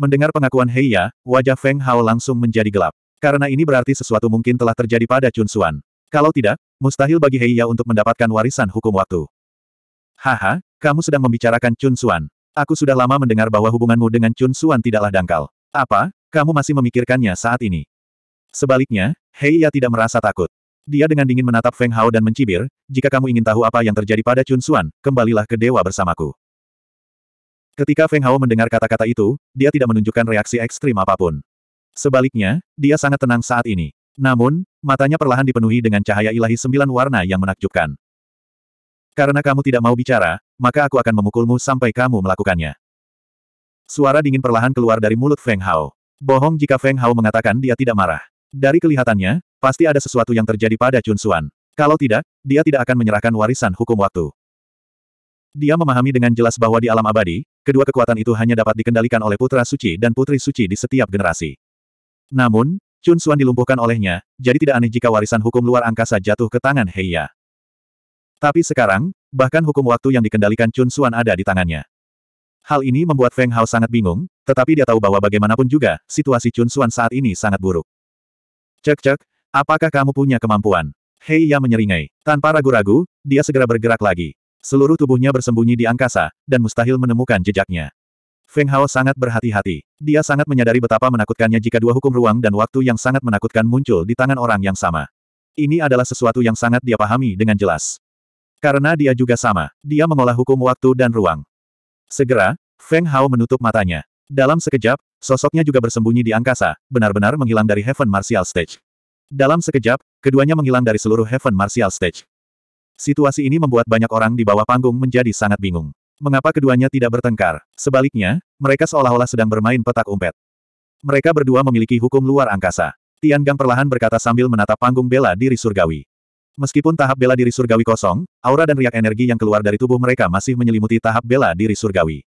Mendengar pengakuan Heiya, wajah Feng Hao langsung menjadi gelap. Karena ini berarti sesuatu mungkin telah terjadi pada Chun Xuan. Kalau tidak, mustahil bagi Heiya untuk mendapatkan warisan hukum waktu. Haha, kamu sedang membicarakan Chun Xuan. Aku sudah lama mendengar bahwa hubunganmu dengan Chun Suan tidaklah dangkal. Apa? Kamu masih memikirkannya saat ini? Sebaliknya, Hei Ya tidak merasa takut. Dia dengan dingin menatap Feng Hao dan mencibir, jika kamu ingin tahu apa yang terjadi pada Chun Suan, kembalilah ke dewa bersamaku. Ketika Feng Hao mendengar kata-kata itu, dia tidak menunjukkan reaksi ekstrim apapun. Sebaliknya, dia sangat tenang saat ini. Namun, matanya perlahan dipenuhi dengan cahaya ilahi sembilan warna yang menakjubkan. Karena kamu tidak mau bicara, maka aku akan memukulmu sampai kamu melakukannya. Suara dingin perlahan keluar dari mulut Feng Hao. Bohong jika Feng Hao mengatakan dia tidak marah. Dari kelihatannya, pasti ada sesuatu yang terjadi pada Chun Suan. Kalau tidak, dia tidak akan menyerahkan warisan hukum waktu. Dia memahami dengan jelas bahwa di alam abadi, kedua kekuatan itu hanya dapat dikendalikan oleh putra suci dan putri suci di setiap generasi. Namun, Chun Suan dilumpuhkan olehnya, jadi tidak aneh jika warisan hukum luar angkasa jatuh ke tangan Heiya. Tapi sekarang, bahkan hukum waktu yang dikendalikan Chun Xuan ada di tangannya. Hal ini membuat Feng Hao sangat bingung, tetapi dia tahu bahwa bagaimanapun juga, situasi Chun Xuan saat ini sangat buruk. Cek-cek, apakah kamu punya kemampuan? Hei ia menyeringai. Tanpa ragu-ragu, dia segera bergerak lagi. Seluruh tubuhnya bersembunyi di angkasa, dan mustahil menemukan jejaknya. Feng Hao sangat berhati-hati. Dia sangat menyadari betapa menakutkannya jika dua hukum ruang dan waktu yang sangat menakutkan muncul di tangan orang yang sama. Ini adalah sesuatu yang sangat dia pahami dengan jelas. Karena dia juga sama, dia mengolah hukum waktu dan ruang. Segera, Feng Hao menutup matanya. Dalam sekejap, sosoknya juga bersembunyi di angkasa, benar-benar menghilang dari Heaven Martial Stage. Dalam sekejap, keduanya menghilang dari seluruh Heaven Martial Stage. Situasi ini membuat banyak orang di bawah panggung menjadi sangat bingung. Mengapa keduanya tidak bertengkar? Sebaliknya, mereka seolah-olah sedang bermain petak umpet. Mereka berdua memiliki hukum luar angkasa. Tian Gang perlahan berkata sambil menatap panggung bela diri surgawi. Meskipun tahap bela diri surgawi kosong, aura dan riak energi yang keluar dari tubuh mereka masih menyelimuti tahap bela diri surgawi.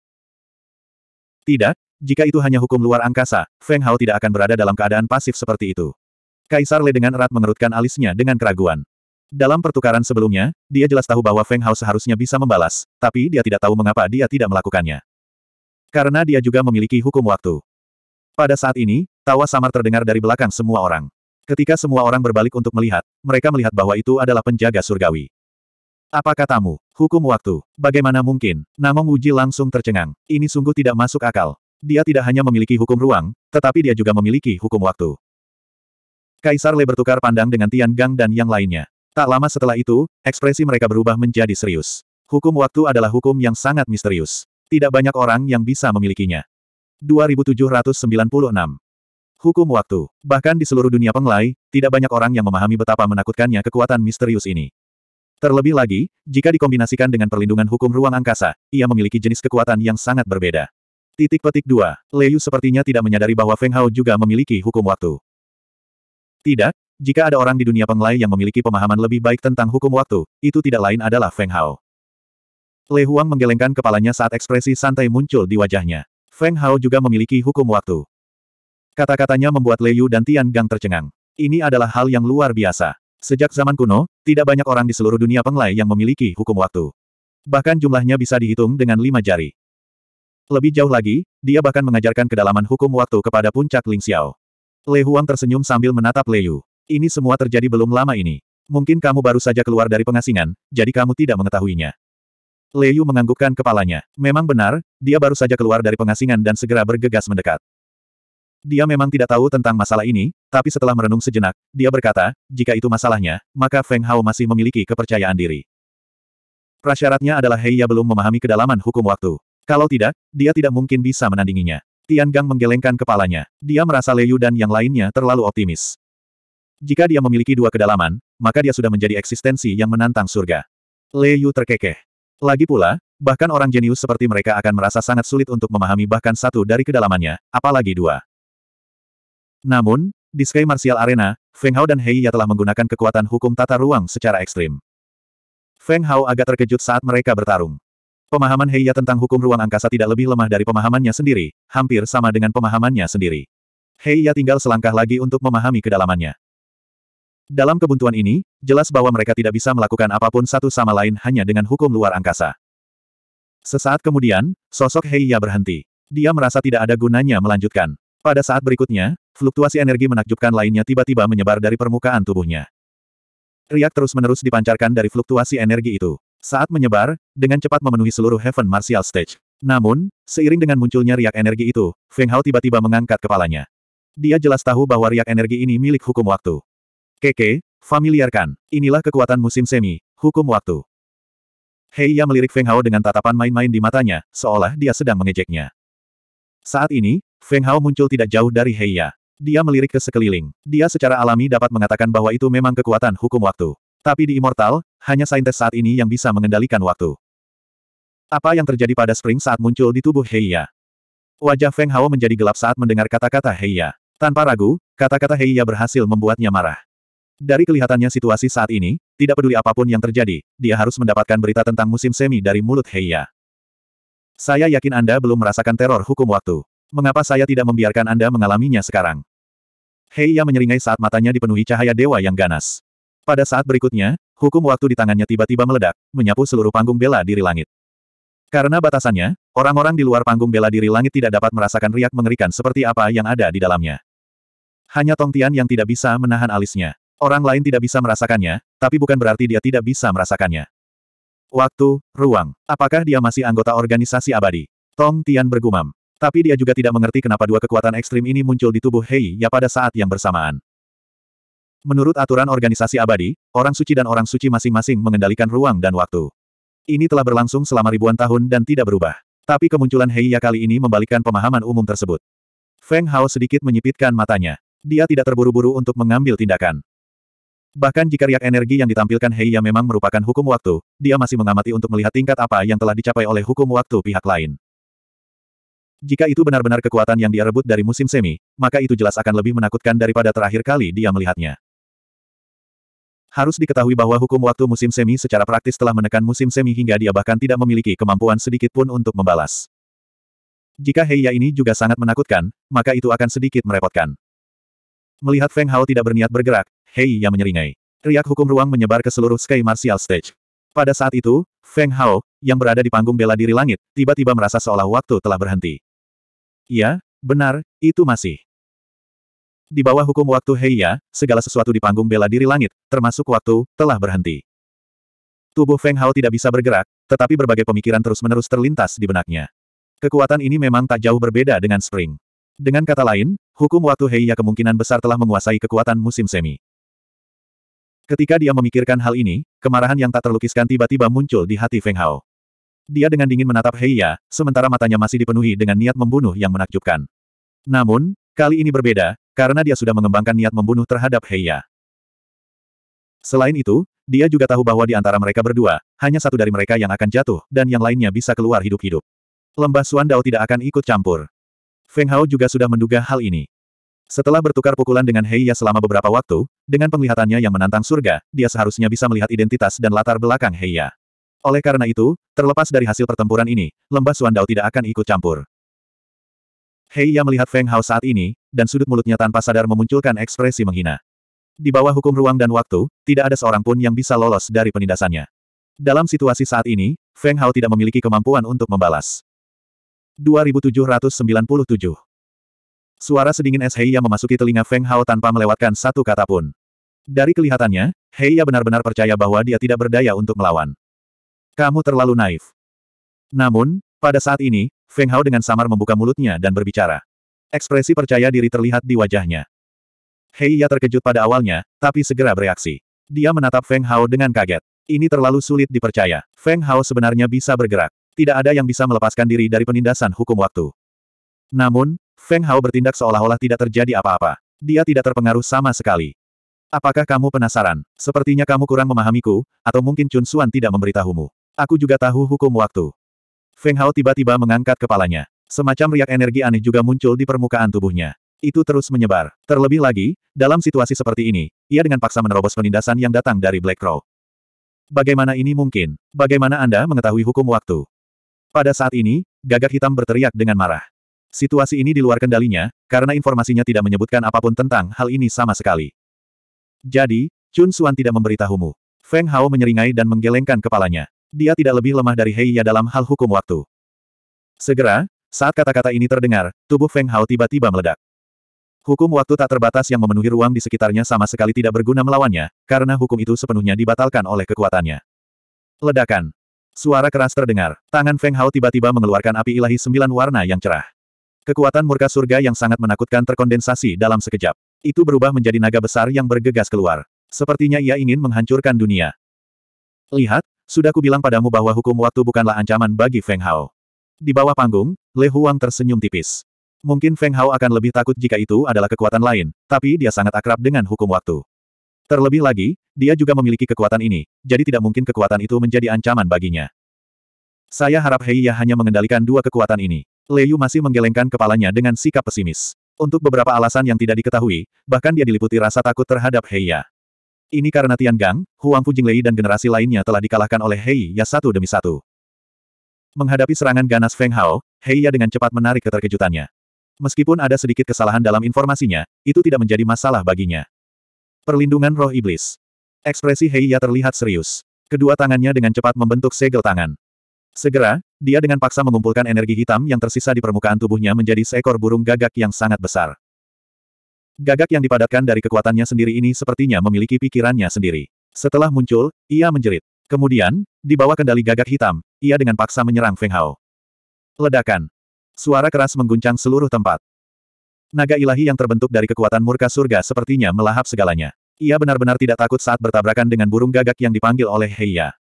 Tidak, jika itu hanya hukum luar angkasa, Feng Hao tidak akan berada dalam keadaan pasif seperti itu. Kaisar Le dengan erat mengerutkan alisnya dengan keraguan. Dalam pertukaran sebelumnya, dia jelas tahu bahwa Feng Hao seharusnya bisa membalas, tapi dia tidak tahu mengapa dia tidak melakukannya. Karena dia juga memiliki hukum waktu. Pada saat ini, tawa samar terdengar dari belakang semua orang. Ketika semua orang berbalik untuk melihat, mereka melihat bahwa itu adalah penjaga surgawi. Apa katamu? Hukum waktu. Bagaimana mungkin? Namong Uji langsung tercengang. Ini sungguh tidak masuk akal. Dia tidak hanya memiliki hukum ruang, tetapi dia juga memiliki hukum waktu. Kaisar Le bertukar pandang dengan Tian Gang dan yang lainnya. Tak lama setelah itu, ekspresi mereka berubah menjadi serius. Hukum waktu adalah hukum yang sangat misterius. Tidak banyak orang yang bisa memilikinya. 2796 Hukum waktu. Bahkan di seluruh dunia penglai, tidak banyak orang yang memahami betapa menakutkannya kekuatan misterius ini. Terlebih lagi, jika dikombinasikan dengan perlindungan hukum ruang angkasa, ia memiliki jenis kekuatan yang sangat berbeda. Titik petik 2. Leyu sepertinya tidak menyadari bahwa Feng Hao juga memiliki hukum waktu. Tidak, jika ada orang di dunia penglai yang memiliki pemahaman lebih baik tentang hukum waktu, itu tidak lain adalah Feng Hao. Le Huang menggelengkan kepalanya saat ekspresi santai muncul di wajahnya. Feng Hao juga memiliki hukum waktu. Kata-katanya membuat Yu dan Tian Gang tercengang. Ini adalah hal yang luar biasa. Sejak zaman kuno, tidak banyak orang di seluruh dunia penglai yang memiliki hukum waktu. Bahkan jumlahnya bisa dihitung dengan lima jari. Lebih jauh lagi, dia bahkan mengajarkan kedalaman hukum waktu kepada puncak Ling Xiao. Lei Huang tersenyum sambil menatap Yu. Ini semua terjadi belum lama ini. Mungkin kamu baru saja keluar dari pengasingan, jadi kamu tidak mengetahuinya. Yu menganggukkan kepalanya. Memang benar, dia baru saja keluar dari pengasingan dan segera bergegas mendekat. Dia memang tidak tahu tentang masalah ini, tapi setelah merenung sejenak, dia berkata, jika itu masalahnya, maka Feng Hao masih memiliki kepercayaan diri. Prasyaratnya adalah hei, Heiya belum memahami kedalaman hukum waktu. Kalau tidak, dia tidak mungkin bisa menandinginya. Tian Gang menggelengkan kepalanya. Dia merasa Yu dan yang lainnya terlalu optimis. Jika dia memiliki dua kedalaman, maka dia sudah menjadi eksistensi yang menantang surga. Yu terkekeh. Lagi pula, bahkan orang jenius seperti mereka akan merasa sangat sulit untuk memahami bahkan satu dari kedalamannya, apalagi dua. Namun, di Sky Martial Arena, Feng Hao dan Hei Ya telah menggunakan kekuatan hukum tata ruang secara ekstrim. Feng Hao agak terkejut saat mereka bertarung. Pemahaman Hei Ya tentang hukum ruang angkasa tidak lebih lemah dari pemahamannya sendiri, hampir sama dengan pemahamannya sendiri. Hei Ya tinggal selangkah lagi untuk memahami kedalamannya. Dalam kebuntuan ini, jelas bahwa mereka tidak bisa melakukan apapun satu sama lain hanya dengan hukum luar angkasa. Sesaat kemudian, sosok Hei Ya berhenti. Dia merasa tidak ada gunanya melanjutkan. Pada saat berikutnya, Fluktuasi energi menakjubkan lainnya tiba-tiba menyebar dari permukaan tubuhnya. Riak terus-menerus dipancarkan dari fluktuasi energi itu. Saat menyebar, dengan cepat memenuhi seluruh Heaven Martial Stage. Namun, seiring dengan munculnya riak energi itu, Feng Hao tiba-tiba mengangkat kepalanya. Dia jelas tahu bahwa riak energi ini milik hukum waktu. Keke, familiarkan, inilah kekuatan musim semi, hukum waktu. Heiya melirik Feng Hao dengan tatapan main-main di matanya, seolah dia sedang mengejeknya. Saat ini, Feng Hao muncul tidak jauh dari Heiya. Dia melirik ke sekeliling. Dia secara alami dapat mengatakan bahwa itu memang kekuatan hukum waktu. Tapi di Immortal, hanya saintes saat ini yang bisa mengendalikan waktu. Apa yang terjadi pada Spring saat muncul di tubuh Heiya? Wajah Feng Hao menjadi gelap saat mendengar kata-kata Heiya. Tanpa ragu, kata-kata Heiya berhasil membuatnya marah. Dari kelihatannya situasi saat ini, tidak peduli apapun yang terjadi, dia harus mendapatkan berita tentang musim semi dari mulut Heiya. Saya yakin Anda belum merasakan teror hukum waktu mengapa saya tidak membiarkan Anda mengalaminya sekarang? Hei ia menyeringai saat matanya dipenuhi cahaya dewa yang ganas. Pada saat berikutnya, hukum waktu di tangannya tiba-tiba meledak, menyapu seluruh panggung bela diri langit. Karena batasannya, orang-orang di luar panggung bela diri langit tidak dapat merasakan riak mengerikan seperti apa yang ada di dalamnya. Hanya Tong Tian yang tidak bisa menahan alisnya. Orang lain tidak bisa merasakannya, tapi bukan berarti dia tidak bisa merasakannya. Waktu, ruang. Apakah dia masih anggota organisasi abadi? Tong Tian bergumam. Tapi dia juga tidak mengerti kenapa dua kekuatan ekstrim ini muncul di tubuh Hei Ya pada saat yang bersamaan. Menurut aturan organisasi abadi, orang suci dan orang suci masing-masing mengendalikan ruang dan waktu. Ini telah berlangsung selama ribuan tahun dan tidak berubah. Tapi kemunculan Hei Ya kali ini membalikkan pemahaman umum tersebut. Feng Hao sedikit menyipitkan matanya. Dia tidak terburu-buru untuk mengambil tindakan. Bahkan jika riak energi yang ditampilkan Hei Ya memang merupakan hukum waktu, dia masih mengamati untuk melihat tingkat apa yang telah dicapai oleh hukum waktu pihak lain. Jika itu benar-benar kekuatan yang dia rebut dari musim semi, maka itu jelas akan lebih menakutkan daripada terakhir kali dia melihatnya. Harus diketahui bahwa hukum waktu musim semi secara praktis telah menekan musim semi hingga dia bahkan tidak memiliki kemampuan sedikit pun untuk membalas. Jika Heiya ini juga sangat menakutkan, maka itu akan sedikit merepotkan. Melihat Feng Hao tidak berniat bergerak, Heiya menyeringai. Riak hukum ruang menyebar ke seluruh Sky Martial Stage. Pada saat itu, Feng Hao, yang berada di panggung bela diri langit, tiba-tiba merasa seolah waktu telah berhenti. Iya, benar, itu masih. Di bawah hukum waktu Heiya, segala sesuatu di panggung bela diri langit, termasuk waktu, telah berhenti. Tubuh Feng Hao tidak bisa bergerak, tetapi berbagai pemikiran terus-menerus terlintas di benaknya. Kekuatan ini memang tak jauh berbeda dengan Spring. Dengan kata lain, hukum waktu Heiya kemungkinan besar telah menguasai kekuatan musim semi. Ketika dia memikirkan hal ini, kemarahan yang tak terlukiskan tiba-tiba muncul di hati Feng Hao. Dia dengan dingin menatap Heiya, sementara matanya masih dipenuhi dengan niat membunuh yang menakjubkan. Namun, kali ini berbeda, karena dia sudah mengembangkan niat membunuh terhadap Heiya. Selain itu, dia juga tahu bahwa di antara mereka berdua, hanya satu dari mereka yang akan jatuh, dan yang lainnya bisa keluar hidup-hidup. Lembah Suan Dao tidak akan ikut campur. Feng Hao juga sudah menduga hal ini. Setelah bertukar pukulan dengan Heiya selama beberapa waktu, dengan penglihatannya yang menantang surga, dia seharusnya bisa melihat identitas dan latar belakang Heiya. Oleh karena itu, terlepas dari hasil pertempuran ini, lembah Suandao tidak akan ikut campur. Hei Ya melihat Feng Hao saat ini, dan sudut mulutnya tanpa sadar memunculkan ekspresi menghina. Di bawah hukum ruang dan waktu, tidak ada seorang pun yang bisa lolos dari penindasannya. Dalam situasi saat ini, Feng Hao tidak memiliki kemampuan untuk membalas. 2797 Suara sedingin es Heiya memasuki telinga Feng Hao tanpa melewatkan satu kata pun. Dari kelihatannya, Heiya benar-benar percaya bahwa dia tidak berdaya untuk melawan. Kamu terlalu naif. Namun, pada saat ini, Feng Hao dengan samar membuka mulutnya dan berbicara. Ekspresi percaya diri terlihat di wajahnya. Hei ya terkejut pada awalnya, tapi segera bereaksi. Dia menatap Feng Hao dengan kaget. Ini terlalu sulit dipercaya. Feng Hao sebenarnya bisa bergerak. Tidak ada yang bisa melepaskan diri dari penindasan hukum waktu. Namun, Feng Hao bertindak seolah-olah tidak terjadi apa-apa. Dia tidak terpengaruh sama sekali. Apakah kamu penasaran? Sepertinya kamu kurang memahamiku, atau mungkin Chun Suan tidak memberitahumu. Aku juga tahu hukum waktu. Feng Hao tiba-tiba mengangkat kepalanya. Semacam riak energi aneh juga muncul di permukaan tubuhnya. Itu terus menyebar. Terlebih lagi, dalam situasi seperti ini, ia dengan paksa menerobos penindasan yang datang dari Black Crow. Bagaimana ini mungkin? Bagaimana Anda mengetahui hukum waktu? Pada saat ini, gagak hitam berteriak dengan marah. Situasi ini di luar kendalinya, karena informasinya tidak menyebutkan apapun tentang hal ini sama sekali. Jadi, Chun Suan tidak memberitahumu. Feng Hao menyeringai dan menggelengkan kepalanya dia tidak lebih lemah dari Hei Ya dalam hal hukum waktu. Segera, saat kata-kata ini terdengar, tubuh Feng Hao tiba-tiba meledak. Hukum waktu tak terbatas yang memenuhi ruang di sekitarnya sama sekali tidak berguna melawannya, karena hukum itu sepenuhnya dibatalkan oleh kekuatannya. Ledakan. Suara keras terdengar. Tangan Feng Hao tiba-tiba mengeluarkan api ilahi sembilan warna yang cerah. Kekuatan murka surga yang sangat menakutkan terkondensasi dalam sekejap. Itu berubah menjadi naga besar yang bergegas keluar. Sepertinya ia ingin menghancurkan dunia. Lihat, sudah kubilang padamu bahwa hukum waktu bukanlah ancaman bagi Feng Hao. Di bawah panggung, Le Huang tersenyum tipis. Mungkin Feng Hao akan lebih takut jika itu adalah kekuatan lain, tapi dia sangat akrab dengan hukum waktu. Terlebih lagi, dia juga memiliki kekuatan ini, jadi tidak mungkin kekuatan itu menjadi ancaman baginya. Saya harap Hei Ya hanya mengendalikan dua kekuatan ini. Yu masih menggelengkan kepalanya dengan sikap pesimis. Untuk beberapa alasan yang tidak diketahui, bahkan dia diliputi rasa takut terhadap Hei Ya. Ini karena Tian Gang, Huang Fujinglei dan generasi lainnya telah dikalahkan oleh Hei Ya satu demi satu. Menghadapi serangan ganas Feng Hao, Hei Ya dengan cepat menarik keterkejutannya. Meskipun ada sedikit kesalahan dalam informasinya, itu tidak menjadi masalah baginya. Perlindungan roh iblis. Ekspresi Hei Ya terlihat serius. Kedua tangannya dengan cepat membentuk segel tangan. Segera, dia dengan paksa mengumpulkan energi hitam yang tersisa di permukaan tubuhnya menjadi seekor burung gagak yang sangat besar. Gagak yang dipadatkan dari kekuatannya sendiri ini sepertinya memiliki pikirannya sendiri. Setelah muncul, ia menjerit. Kemudian, di bawah kendali gagak hitam, ia dengan paksa menyerang Feng Hao. Ledakan. Suara keras mengguncang seluruh tempat. Naga ilahi yang terbentuk dari kekuatan murka surga sepertinya melahap segalanya. Ia benar-benar tidak takut saat bertabrakan dengan burung gagak yang dipanggil oleh Heiya.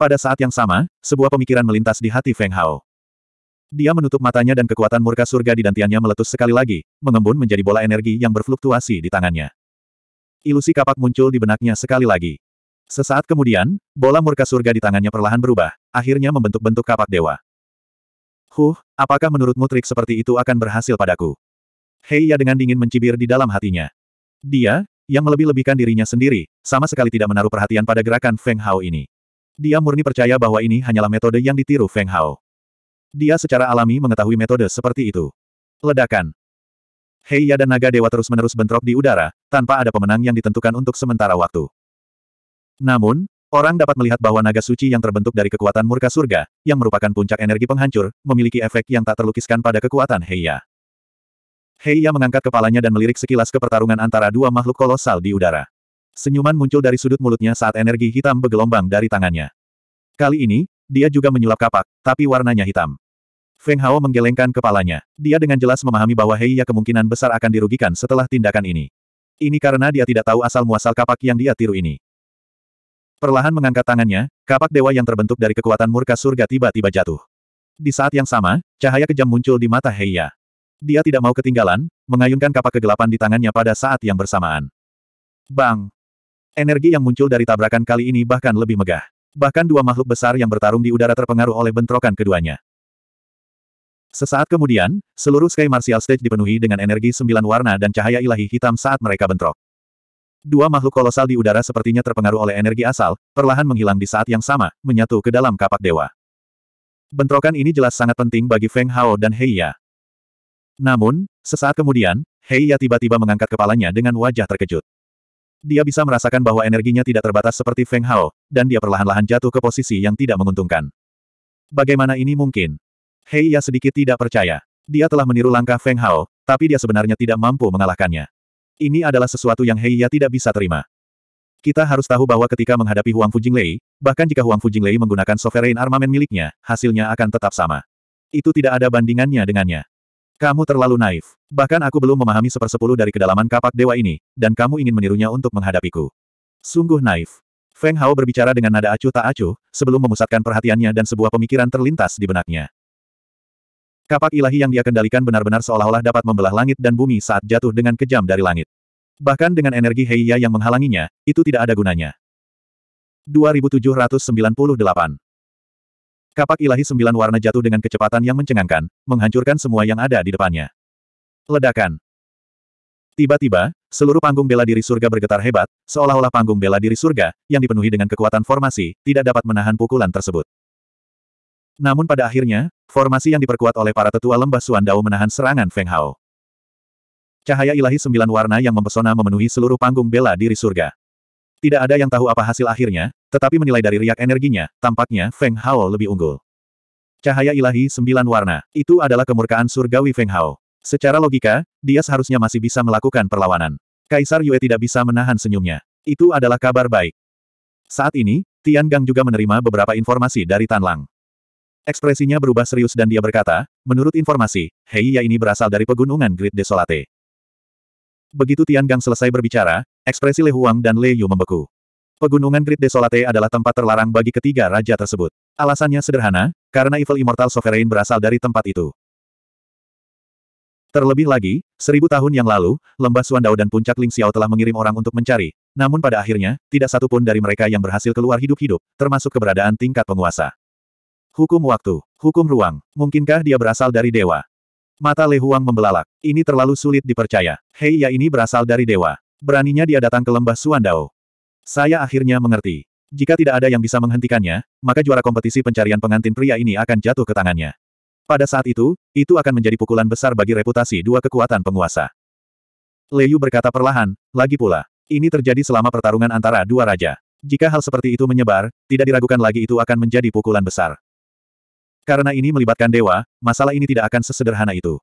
Pada saat yang sama, sebuah pemikiran melintas di hati Feng Hao. Dia menutup matanya dan kekuatan murka surga di dantiannya meletus sekali lagi, mengembun menjadi bola energi yang berfluktuasi di tangannya. Ilusi kapak muncul di benaknya sekali lagi. Sesaat kemudian, bola murka surga di tangannya perlahan berubah, akhirnya membentuk bentuk kapak dewa. Huh, apakah menurutmu trik seperti itu akan berhasil padaku? Hei, ya dengan dingin mencibir di dalam hatinya. Dia, yang melebih-lebihkan dirinya sendiri, sama sekali tidak menaruh perhatian pada gerakan Feng Hao ini. Dia murni percaya bahwa ini hanyalah metode yang ditiru Feng Hao. Dia secara alami mengetahui metode seperti itu. Ledakan. Heiya dan naga dewa terus-menerus bentrok di udara, tanpa ada pemenang yang ditentukan untuk sementara waktu. Namun, orang dapat melihat bahwa naga suci yang terbentuk dari kekuatan murka surga, yang merupakan puncak energi penghancur, memiliki efek yang tak terlukiskan pada kekuatan Heiya. Heiya mengangkat kepalanya dan melirik sekilas ke pertarungan antara dua makhluk kolosal di udara. Senyuman muncul dari sudut mulutnya saat energi hitam bergelombang dari tangannya. Kali ini, dia juga menyulap kapak, tapi warnanya hitam. Feng Hao menggelengkan kepalanya. Dia dengan jelas memahami bahwa Heiya kemungkinan besar akan dirugikan setelah tindakan ini. Ini karena dia tidak tahu asal-muasal kapak yang dia tiru ini. Perlahan mengangkat tangannya, kapak dewa yang terbentuk dari kekuatan murka surga tiba-tiba jatuh. Di saat yang sama, cahaya kejam muncul di mata Heiya. Dia tidak mau ketinggalan, mengayunkan kapak kegelapan di tangannya pada saat yang bersamaan. Bang! Energi yang muncul dari tabrakan kali ini bahkan lebih megah. Bahkan dua makhluk besar yang bertarung di udara terpengaruh oleh bentrokan keduanya. Sesaat kemudian, seluruh Sky Martial Stage dipenuhi dengan energi sembilan warna dan cahaya ilahi hitam saat mereka bentrok. Dua makhluk kolosal di udara sepertinya terpengaruh oleh energi asal, perlahan menghilang di saat yang sama, menyatu ke dalam kapak dewa. Bentrokan ini jelas sangat penting bagi Feng Hao dan Heiya. Namun, sesaat kemudian, Heiya tiba-tiba mengangkat kepalanya dengan wajah terkejut. Dia bisa merasakan bahwa energinya tidak terbatas seperti Feng Hao, dan dia perlahan-lahan jatuh ke posisi yang tidak menguntungkan. Bagaimana ini mungkin? Hei Ya sedikit tidak percaya. Dia telah meniru langkah Feng Hao, tapi dia sebenarnya tidak mampu mengalahkannya. Ini adalah sesuatu yang Hei Ya tidak bisa terima. Kita harus tahu bahwa ketika menghadapi Huang Fujinglei, bahkan jika Huang Fujinglei menggunakan sovereign Armament miliknya, hasilnya akan tetap sama. Itu tidak ada bandingannya dengannya. Kamu terlalu naif. Bahkan aku belum memahami sepersepuluh dari kedalaman kapak dewa ini, dan kamu ingin menirunya untuk menghadapiku. Sungguh naif. Feng Hao berbicara dengan nada acuh tak acuh, sebelum memusatkan perhatiannya dan sebuah pemikiran terlintas di benaknya. Kapak ilahi yang dia kendalikan benar-benar seolah-olah dapat membelah langit dan bumi saat jatuh dengan kejam dari langit. Bahkan dengan energi Heiya yang menghalanginya, itu tidak ada gunanya. 2798 Kapak ilahi sembilan warna jatuh dengan kecepatan yang mencengangkan, menghancurkan semua yang ada di depannya. Ledakan. Tiba-tiba, seluruh panggung bela diri surga bergetar hebat, seolah-olah panggung bela diri surga, yang dipenuhi dengan kekuatan formasi, tidak dapat menahan pukulan tersebut. Namun pada akhirnya, formasi yang diperkuat oleh para tetua lembah Suandao menahan serangan Feng Hao. Cahaya ilahi sembilan warna yang mempesona memenuhi seluruh panggung bela diri surga. Tidak ada yang tahu apa hasil akhirnya, tetapi menilai dari riak energinya, tampaknya Feng Hao lebih unggul. Cahaya ilahi sembilan warna, itu adalah kemurkaan surgawi Feng Hao. Secara logika, dia seharusnya masih bisa melakukan perlawanan. Kaisar Yue tidak bisa menahan senyumnya. Itu adalah kabar baik. Saat ini, Tian Gang juga menerima beberapa informasi dari Tan Lang. Ekspresinya berubah serius dan dia berkata, menurut informasi, Heiya ini berasal dari pegunungan Great Desolate. Begitu Tian Gang selesai berbicara, ekspresi Le Huang dan Le Yu membeku. Pegunungan Great Desolate adalah tempat terlarang bagi ketiga raja tersebut. Alasannya sederhana, karena Evil Immortal Sovereign berasal dari tempat itu. Terlebih lagi, seribu tahun yang lalu, lembah Suandao dan puncak Ling Xiao telah mengirim orang untuk mencari, namun pada akhirnya, tidak satu pun dari mereka yang berhasil keluar hidup-hidup, termasuk keberadaan tingkat penguasa. Hukum waktu. Hukum ruang. Mungkinkah dia berasal dari dewa? Mata Le Huang membelalak. Ini terlalu sulit dipercaya. Hei ya ini berasal dari dewa. Beraninya dia datang ke lembah Suandao. Saya akhirnya mengerti. Jika tidak ada yang bisa menghentikannya, maka juara kompetisi pencarian pengantin pria ini akan jatuh ke tangannya. Pada saat itu, itu akan menjadi pukulan besar bagi reputasi dua kekuatan penguasa. Yu berkata perlahan, lagi pula, ini terjadi selama pertarungan antara dua raja. Jika hal seperti itu menyebar, tidak diragukan lagi itu akan menjadi pukulan besar. Karena ini melibatkan dewa, masalah ini tidak akan sesederhana itu.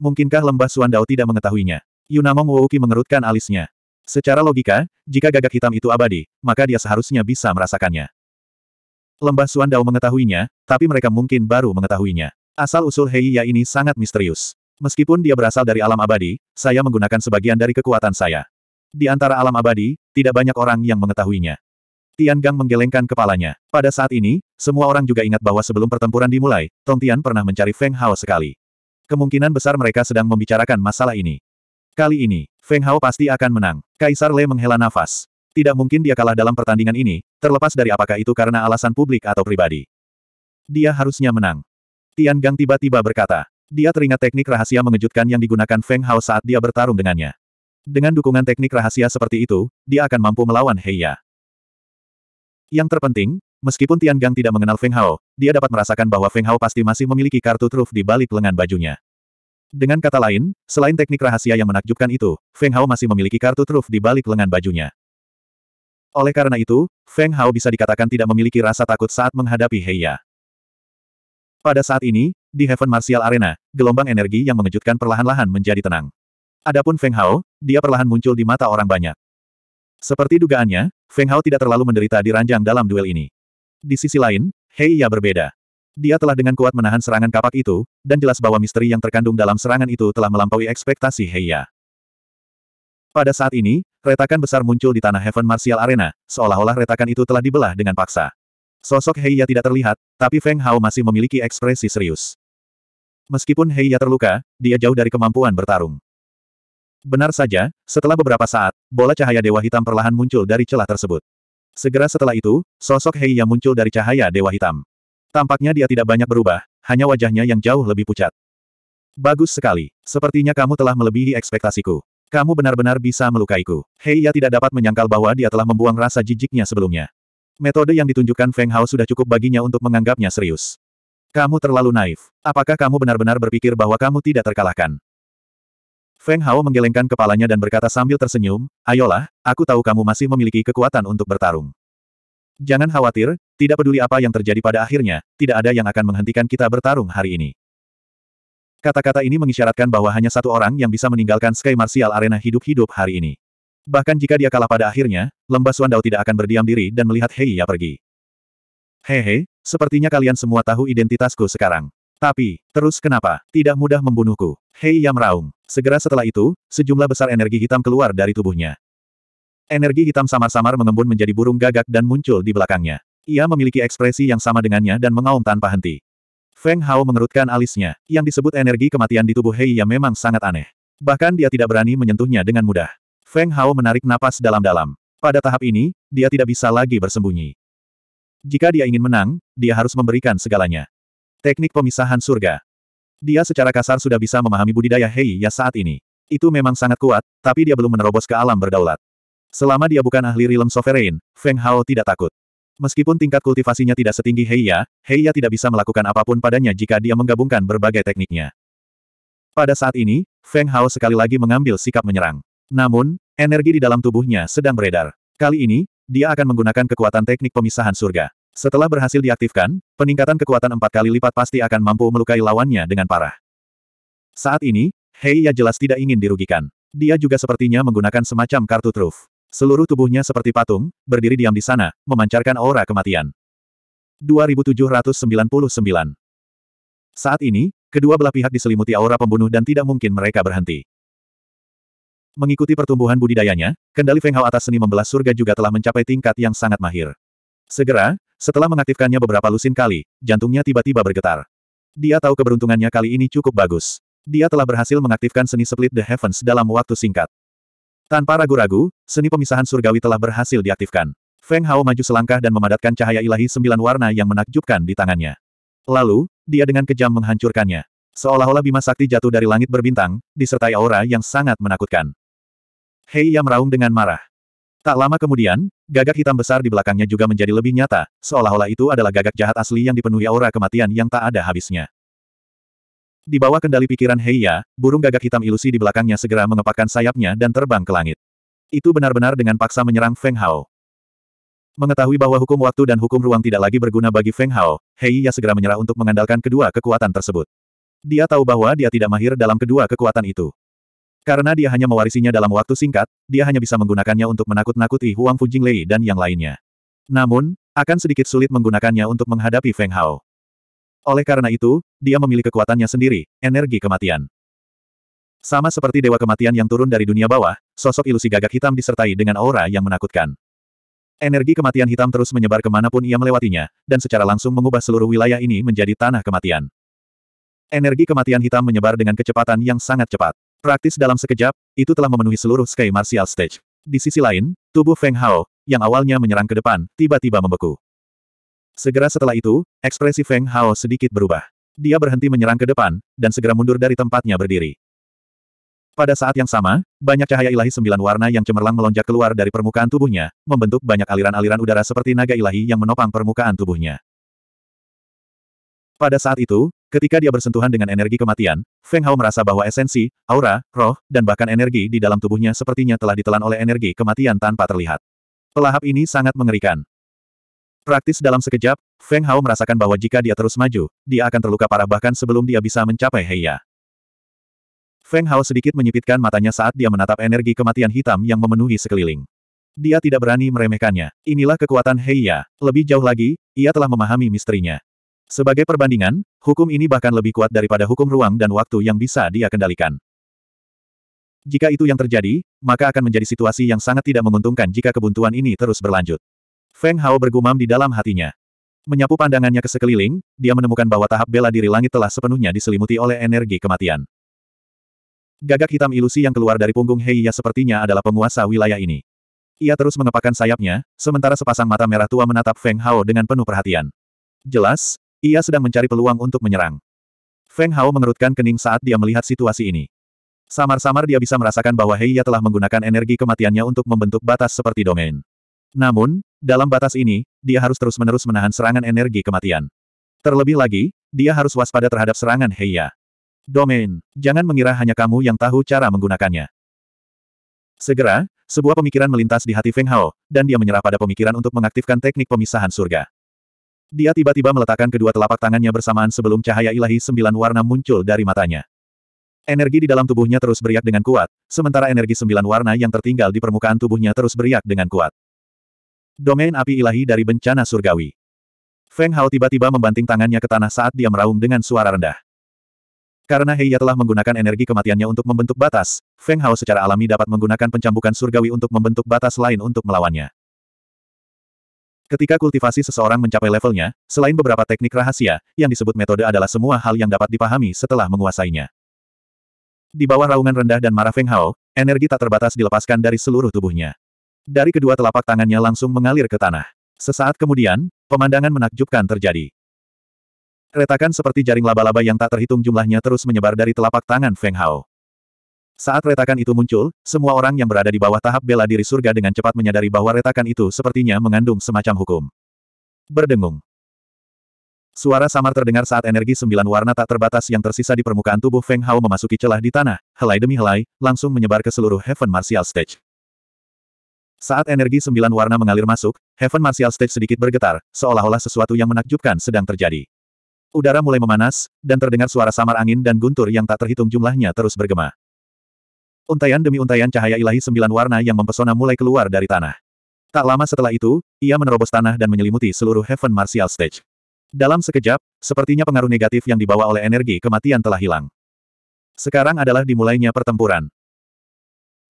Mungkinkah lembah Suan Dao tidak mengetahuinya? Yunamong Wouki mengerutkan alisnya. Secara logika, jika gagak hitam itu abadi, maka dia seharusnya bisa merasakannya. Lembah Suan Dao mengetahuinya, tapi mereka mungkin baru mengetahuinya. Asal-usul Heiya ini sangat misterius. Meskipun dia berasal dari alam abadi, saya menggunakan sebagian dari kekuatan saya. Di antara alam abadi, tidak banyak orang yang mengetahuinya. Tian Gang menggelengkan kepalanya. Pada saat ini, semua orang juga ingat bahwa sebelum pertempuran dimulai, Tong Tian pernah mencari Feng Hao sekali. Kemungkinan besar mereka sedang membicarakan masalah ini. Kali ini, Feng Hao pasti akan menang. Kaisar Le menghela nafas. Tidak mungkin dia kalah dalam pertandingan ini, terlepas dari apakah itu karena alasan publik atau pribadi. Dia harusnya menang. Tian Gang tiba-tiba berkata. Dia teringat teknik rahasia mengejutkan yang digunakan Feng Hao saat dia bertarung dengannya. Dengan dukungan teknik rahasia seperti itu, dia akan mampu melawan Heiya. Yang terpenting, meskipun Tian Gang tidak mengenal Feng Hao, dia dapat merasakan bahwa Feng Hao pasti masih memiliki kartu truf di balik lengan bajunya. Dengan kata lain, selain teknik rahasia yang menakjubkan itu, Feng Hao masih memiliki kartu truf di balik lengan bajunya. Oleh karena itu, Feng Hao bisa dikatakan tidak memiliki rasa takut saat menghadapi Heiya. Pada saat ini, di Heaven Martial Arena, gelombang energi yang mengejutkan perlahan-lahan menjadi tenang. Adapun Feng Hao, dia perlahan muncul di mata orang banyak. Seperti dugaannya, Feng Hao tidak terlalu menderita di ranjang dalam duel ini. Di sisi lain, Hei Ya berbeda. Dia telah dengan kuat menahan serangan kapak itu, dan jelas bahwa misteri yang terkandung dalam serangan itu telah melampaui ekspektasi Hei Ya. Pada saat ini, retakan besar muncul di tanah Heaven Martial Arena, seolah-olah retakan itu telah dibelah dengan paksa. Sosok Hei Ya tidak terlihat, tapi Feng Hao masih memiliki ekspresi serius. Meskipun Hei Ya terluka, dia jauh dari kemampuan bertarung. Benar saja, setelah beberapa saat, bola cahaya Dewa Hitam perlahan muncul dari celah tersebut. Segera setelah itu, sosok Hei yang muncul dari cahaya Dewa Hitam. Tampaknya dia tidak banyak berubah, hanya wajahnya yang jauh lebih pucat. Bagus sekali. Sepertinya kamu telah melebihi ekspektasiku. Kamu benar-benar bisa melukaiku. Heiya tidak dapat menyangkal bahwa dia telah membuang rasa jijiknya sebelumnya. Metode yang ditunjukkan Feng Hao sudah cukup baginya untuk menganggapnya serius. Kamu terlalu naif. Apakah kamu benar-benar berpikir bahwa kamu tidak terkalahkan? Feng Hao menggelengkan kepalanya dan berkata sambil tersenyum, Ayolah, aku tahu kamu masih memiliki kekuatan untuk bertarung. Jangan khawatir, tidak peduli apa yang terjadi pada akhirnya, tidak ada yang akan menghentikan kita bertarung hari ini. Kata-kata ini mengisyaratkan bahwa hanya satu orang yang bisa meninggalkan Sky Martial Arena hidup-hidup hari ini. Bahkan jika dia kalah pada akhirnya, Lembah Suandao tidak akan berdiam diri dan melihat Hei Heiya pergi. Hehe, sepertinya kalian semua tahu identitasku sekarang. Tapi, terus kenapa? Tidak mudah membunuhku. Hei yang meraung. Segera setelah itu, sejumlah besar energi hitam keluar dari tubuhnya. Energi hitam samar-samar mengembun menjadi burung gagak dan muncul di belakangnya. Ia memiliki ekspresi yang sama dengannya dan mengaum tanpa henti. Feng Hao mengerutkan alisnya. Yang disebut energi kematian di tubuh Hei Yam memang sangat aneh. Bahkan dia tidak berani menyentuhnya dengan mudah. Feng Hao menarik napas dalam-dalam. Pada tahap ini, dia tidak bisa lagi bersembunyi. Jika dia ingin menang, dia harus memberikan segalanya. Teknik pemisahan surga. Dia secara kasar sudah bisa memahami budidaya Hei Ya saat ini. Itu memang sangat kuat, tapi dia belum menerobos ke alam berdaulat. Selama dia bukan ahli realm sovereign, Feng Hao tidak takut. Meskipun tingkat kultivasinya tidak setinggi Hei Ya, Hei Ya tidak bisa melakukan apapun padanya jika dia menggabungkan berbagai tekniknya. Pada saat ini, Feng Hao sekali lagi mengambil sikap menyerang. Namun, energi di dalam tubuhnya sedang beredar. Kali ini, dia akan menggunakan kekuatan teknik pemisahan surga. Setelah berhasil diaktifkan, peningkatan kekuatan empat kali lipat pasti akan mampu melukai lawannya dengan parah. Saat ini, Hei Ya jelas tidak ingin dirugikan. Dia juga sepertinya menggunakan semacam kartu truf. Seluruh tubuhnya seperti patung, berdiri diam di sana, memancarkan aura kematian. 2799 Saat ini, kedua belah pihak diselimuti aura pembunuh dan tidak mungkin mereka berhenti. Mengikuti pertumbuhan budidayanya, kendali Feng Hao atas seni membelah surga juga telah mencapai tingkat yang sangat mahir. Segera, setelah mengaktifkannya beberapa lusin kali, jantungnya tiba-tiba bergetar. Dia tahu keberuntungannya kali ini cukup bagus. Dia telah berhasil mengaktifkan seni Split the Heavens dalam waktu singkat. Tanpa ragu-ragu, seni pemisahan surgawi telah berhasil diaktifkan. Feng Hao maju selangkah dan memadatkan cahaya ilahi sembilan warna yang menakjubkan di tangannya. Lalu, dia dengan kejam menghancurkannya. Seolah-olah bima sakti jatuh dari langit berbintang, disertai aura yang sangat menakutkan. Hei yang meraung dengan marah. Tak lama kemudian, gagak hitam besar di belakangnya juga menjadi lebih nyata, seolah-olah itu adalah gagak jahat asli yang dipenuhi aura kematian yang tak ada habisnya. Di bawah kendali pikiran Heiya, burung gagak hitam ilusi di belakangnya segera mengepakkan sayapnya dan terbang ke langit. Itu benar-benar dengan paksa menyerang Feng Hao. Mengetahui bahwa hukum waktu dan hukum ruang tidak lagi berguna bagi Feng Hao, Heiya segera menyerah untuk mengandalkan kedua kekuatan tersebut. Dia tahu bahwa dia tidak mahir dalam kedua kekuatan itu. Karena dia hanya mewarisinya dalam waktu singkat, dia hanya bisa menggunakannya untuk menakut-nakuti Huang Fujing Lei dan yang lainnya. Namun, akan sedikit sulit menggunakannya untuk menghadapi Feng Hao. Oleh karena itu, dia memilih kekuatannya sendiri, energi kematian. Sama seperti dewa kematian yang turun dari dunia bawah, sosok ilusi gagak hitam disertai dengan aura yang menakutkan. Energi kematian hitam terus menyebar kemanapun ia melewatinya, dan secara langsung mengubah seluruh wilayah ini menjadi tanah kematian. Energi kematian hitam menyebar dengan kecepatan yang sangat cepat. Praktis dalam sekejap, itu telah memenuhi seluruh Sky Martial Stage. Di sisi lain, tubuh Feng Hao, yang awalnya menyerang ke depan, tiba-tiba membeku. Segera setelah itu, ekspresi Feng Hao sedikit berubah. Dia berhenti menyerang ke depan, dan segera mundur dari tempatnya berdiri. Pada saat yang sama, banyak cahaya ilahi sembilan warna yang cemerlang melonjak keluar dari permukaan tubuhnya, membentuk banyak aliran-aliran udara seperti naga ilahi yang menopang permukaan tubuhnya. Pada saat itu, Ketika dia bersentuhan dengan energi kematian, Feng Hao merasa bahwa esensi, aura, roh, dan bahkan energi di dalam tubuhnya sepertinya telah ditelan oleh energi kematian tanpa terlihat. Pelahap ini sangat mengerikan. Praktis dalam sekejap, Feng Hao merasakan bahwa jika dia terus maju, dia akan terluka parah bahkan sebelum dia bisa mencapai Heiya. Feng Hao sedikit menyipitkan matanya saat dia menatap energi kematian hitam yang memenuhi sekeliling. Dia tidak berani meremehkannya. Inilah kekuatan Heiya. Lebih jauh lagi, ia telah memahami misterinya. Sebagai perbandingan, hukum ini bahkan lebih kuat daripada hukum ruang dan waktu yang bisa dia kendalikan. Jika itu yang terjadi, maka akan menjadi situasi yang sangat tidak menguntungkan jika kebuntuan ini terus berlanjut. Feng Hao bergumam di dalam hatinya. Menyapu pandangannya ke sekeliling, dia menemukan bahwa tahap bela diri langit telah sepenuhnya diselimuti oleh energi kematian. Gagak hitam ilusi yang keluar dari punggung Heiya sepertinya adalah penguasa wilayah ini. Ia terus mengepakkan sayapnya, sementara sepasang mata merah tua menatap Feng Hao dengan penuh perhatian. Jelas, ia sedang mencari peluang untuk menyerang. Feng Hao mengerutkan kening saat dia melihat situasi ini. Samar-samar dia bisa merasakan bahwa Heiya telah menggunakan energi kematiannya untuk membentuk batas seperti domain. Namun, dalam batas ini, dia harus terus-menerus menahan serangan energi kematian. Terlebih lagi, dia harus waspada terhadap serangan Heiya. Domain, jangan mengira hanya kamu yang tahu cara menggunakannya. Segera, sebuah pemikiran melintas di hati Feng Hao, dan dia menyerah pada pemikiran untuk mengaktifkan teknik pemisahan surga. Dia tiba-tiba meletakkan kedua telapak tangannya bersamaan sebelum cahaya ilahi sembilan warna muncul dari matanya. Energi di dalam tubuhnya terus beriak dengan kuat, sementara energi sembilan warna yang tertinggal di permukaan tubuhnya terus beriak dengan kuat. Domain api ilahi dari bencana surgawi. Feng Hao tiba-tiba membanting tangannya ke tanah saat dia meraung dengan suara rendah. Karena Heiya telah menggunakan energi kematiannya untuk membentuk batas, Feng Hao secara alami dapat menggunakan pencambukan surgawi untuk membentuk batas lain untuk melawannya. Ketika kultivasi seseorang mencapai levelnya, selain beberapa teknik rahasia, yang disebut metode adalah semua hal yang dapat dipahami setelah menguasainya. Di bawah raungan rendah dan marah Feng Hao, energi tak terbatas dilepaskan dari seluruh tubuhnya. Dari kedua telapak tangannya langsung mengalir ke tanah. Sesaat kemudian, pemandangan menakjubkan terjadi. Retakan seperti jaring laba-laba yang tak terhitung jumlahnya terus menyebar dari telapak tangan Feng Hao. Saat retakan itu muncul, semua orang yang berada di bawah tahap bela diri surga dengan cepat menyadari bahwa retakan itu sepertinya mengandung semacam hukum. Berdengung. Suara samar terdengar saat energi sembilan warna tak terbatas yang tersisa di permukaan tubuh Feng Hao memasuki celah di tanah, helai demi helai, langsung menyebar ke seluruh Heaven Martial Stage. Saat energi sembilan warna mengalir masuk, Heaven Martial Stage sedikit bergetar, seolah-olah sesuatu yang menakjubkan sedang terjadi. Udara mulai memanas, dan terdengar suara samar angin dan guntur yang tak terhitung jumlahnya terus bergema. Untaian demi untaian cahaya ilahi sembilan warna yang mempesona mulai keluar dari tanah. Tak lama setelah itu, ia menerobos tanah dan menyelimuti seluruh Heaven Martial Stage. Dalam sekejap, sepertinya pengaruh negatif yang dibawa oleh energi kematian telah hilang. Sekarang adalah dimulainya pertempuran.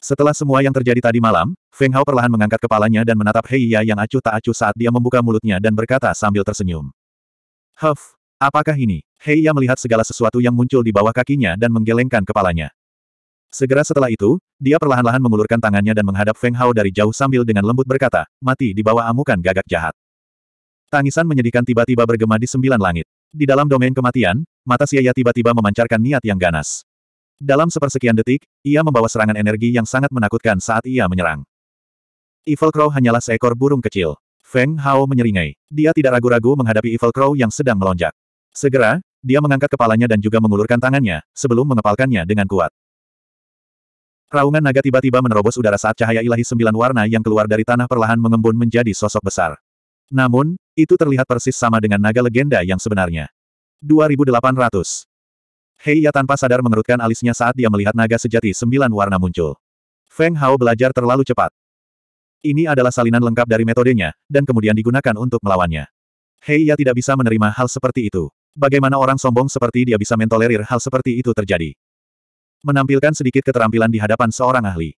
Setelah semua yang terjadi tadi malam, Feng Hao perlahan mengangkat kepalanya dan menatap Heiya yang acuh tak acuh saat dia membuka mulutnya dan berkata sambil tersenyum. Huff, apakah ini? Heiya melihat segala sesuatu yang muncul di bawah kakinya dan menggelengkan kepalanya. Segera setelah itu, dia perlahan-lahan mengulurkan tangannya dan menghadap Feng Hao dari jauh sambil dengan lembut berkata, mati di bawah amukan gagak jahat. Tangisan menyedihkan tiba-tiba bergema di sembilan langit. Di dalam domain kematian, mata Siaya tiba-tiba memancarkan niat yang ganas. Dalam sepersekian detik, ia membawa serangan energi yang sangat menakutkan saat ia menyerang. Evil Crow hanyalah seekor burung kecil. Feng Hao menyeringai. Dia tidak ragu-ragu menghadapi Evil Crow yang sedang melonjak. Segera, dia mengangkat kepalanya dan juga mengulurkan tangannya, sebelum mengepalkannya dengan kuat. Raungan naga tiba-tiba menerobos udara saat cahaya ilahi sembilan warna yang keluar dari tanah perlahan mengembun menjadi sosok besar. Namun, itu terlihat persis sama dengan naga legenda yang sebenarnya. 2800 Heiya tanpa sadar mengerutkan alisnya saat dia melihat naga sejati sembilan warna muncul. Feng Hao belajar terlalu cepat. Ini adalah salinan lengkap dari metodenya, dan kemudian digunakan untuk melawannya. Heiya tidak bisa menerima hal seperti itu. Bagaimana orang sombong seperti dia bisa mentolerir hal seperti itu terjadi? Menampilkan sedikit keterampilan di hadapan seorang ahli.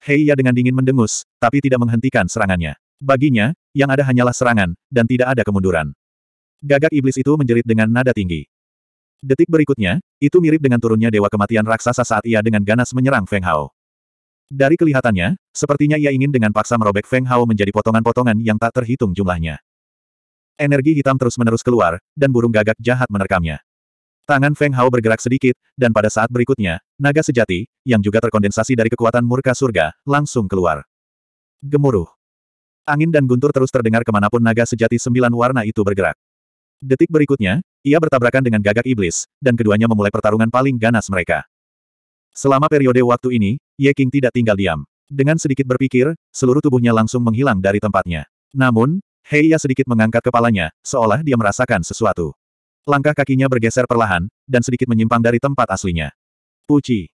Hei, Heiya dengan dingin mendengus, tapi tidak menghentikan serangannya. Baginya, yang ada hanyalah serangan, dan tidak ada kemunduran. Gagak iblis itu menjerit dengan nada tinggi. Detik berikutnya, itu mirip dengan turunnya dewa kematian raksasa saat ia dengan ganas menyerang Feng Hao. Dari kelihatannya, sepertinya ia ingin dengan paksa merobek Feng Hao menjadi potongan-potongan yang tak terhitung jumlahnya. Energi hitam terus-menerus keluar, dan burung gagak jahat menerkamnya. Tangan Feng Hao bergerak sedikit, dan pada saat berikutnya, naga sejati, yang juga terkondensasi dari kekuatan murka surga, langsung keluar. Gemuruh. Angin dan guntur terus terdengar kemanapun naga sejati sembilan warna itu bergerak. Detik berikutnya, ia bertabrakan dengan gagak iblis, dan keduanya memulai pertarungan paling ganas mereka. Selama periode waktu ini, Ye King tidak tinggal diam. Dengan sedikit berpikir, seluruh tubuhnya langsung menghilang dari tempatnya. Namun, Hei ia sedikit mengangkat kepalanya, seolah dia merasakan sesuatu. Langkah kakinya bergeser perlahan, dan sedikit menyimpang dari tempat aslinya. Puci.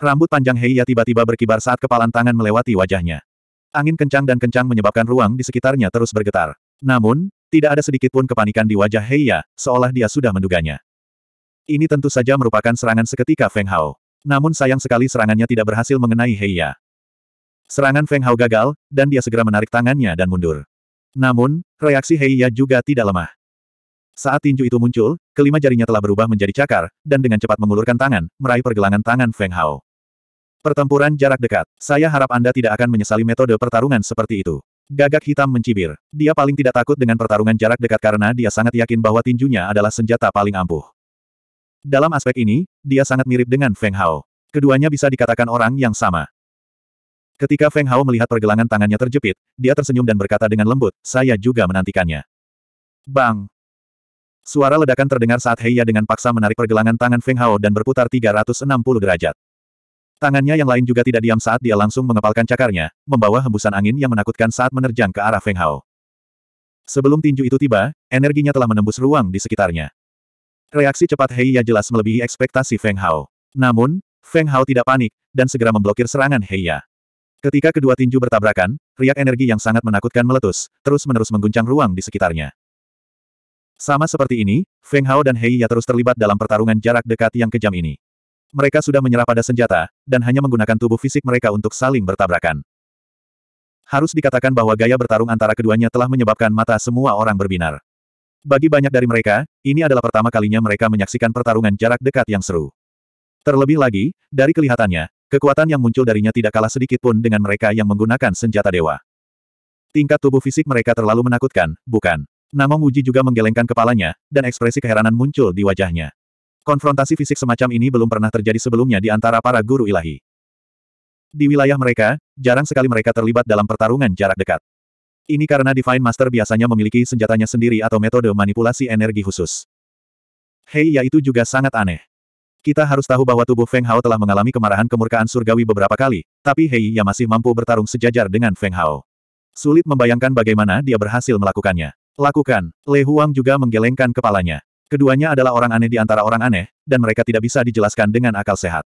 Rambut panjang Heiya tiba-tiba berkibar saat kepalan tangan melewati wajahnya. Angin kencang dan kencang menyebabkan ruang di sekitarnya terus bergetar. Namun, tidak ada sedikit pun kepanikan di wajah Heiya, seolah dia sudah menduganya. Ini tentu saja merupakan serangan seketika Feng Hao. Namun sayang sekali serangannya tidak berhasil mengenai Heiya. Serangan Feng Hao gagal, dan dia segera menarik tangannya dan mundur. Namun, reaksi Heiya juga tidak lemah. Saat tinju itu muncul, kelima jarinya telah berubah menjadi cakar, dan dengan cepat mengulurkan tangan, meraih pergelangan tangan Feng Hao. Pertempuran jarak dekat. Saya harap Anda tidak akan menyesali metode pertarungan seperti itu. Gagak hitam mencibir. Dia paling tidak takut dengan pertarungan jarak dekat karena dia sangat yakin bahwa tinjunya adalah senjata paling ampuh. Dalam aspek ini, dia sangat mirip dengan Feng Hao. Keduanya bisa dikatakan orang yang sama. Ketika Feng Hao melihat pergelangan tangannya terjepit, dia tersenyum dan berkata dengan lembut, saya juga menantikannya. Bang! Suara ledakan terdengar saat Heiya dengan paksa menarik pergelangan tangan Feng Hao dan berputar 360 derajat. Tangannya yang lain juga tidak diam saat dia langsung mengepalkan cakarnya, membawa hembusan angin yang menakutkan saat menerjang ke arah Feng Hao. Sebelum tinju itu tiba, energinya telah menembus ruang di sekitarnya. Reaksi cepat Heiya jelas melebihi ekspektasi Feng Hao. Namun, Feng Hao tidak panik, dan segera memblokir serangan Heiya. Ketika kedua tinju bertabrakan, riak energi yang sangat menakutkan meletus, terus-menerus mengguncang ruang di sekitarnya. Sama seperti ini, Feng Hao dan Hei Ya terus terlibat dalam pertarungan jarak dekat yang kejam ini. Mereka sudah menyerah pada senjata, dan hanya menggunakan tubuh fisik mereka untuk saling bertabrakan. Harus dikatakan bahwa gaya bertarung antara keduanya telah menyebabkan mata semua orang berbinar. Bagi banyak dari mereka, ini adalah pertama kalinya mereka menyaksikan pertarungan jarak dekat yang seru. Terlebih lagi, dari kelihatannya, kekuatan yang muncul darinya tidak kalah sedikit pun dengan mereka yang menggunakan senjata dewa. Tingkat tubuh fisik mereka terlalu menakutkan, bukan? Nama Muji juga menggelengkan kepalanya, dan ekspresi keheranan muncul di wajahnya. Konfrontasi fisik semacam ini belum pernah terjadi sebelumnya di antara para guru ilahi. Di wilayah mereka, jarang sekali mereka terlibat dalam pertarungan jarak dekat. Ini karena Divine Master biasanya memiliki senjatanya sendiri atau metode manipulasi energi khusus. Hei yaitu juga sangat aneh. Kita harus tahu bahwa tubuh Feng Hao telah mengalami kemarahan kemurkaan surgawi beberapa kali, tapi Hei ya masih mampu bertarung sejajar dengan Feng Hao. Sulit membayangkan bagaimana dia berhasil melakukannya. Lakukan. Le Huang juga menggelengkan kepalanya. Keduanya adalah orang aneh di antara orang aneh, dan mereka tidak bisa dijelaskan dengan akal sehat.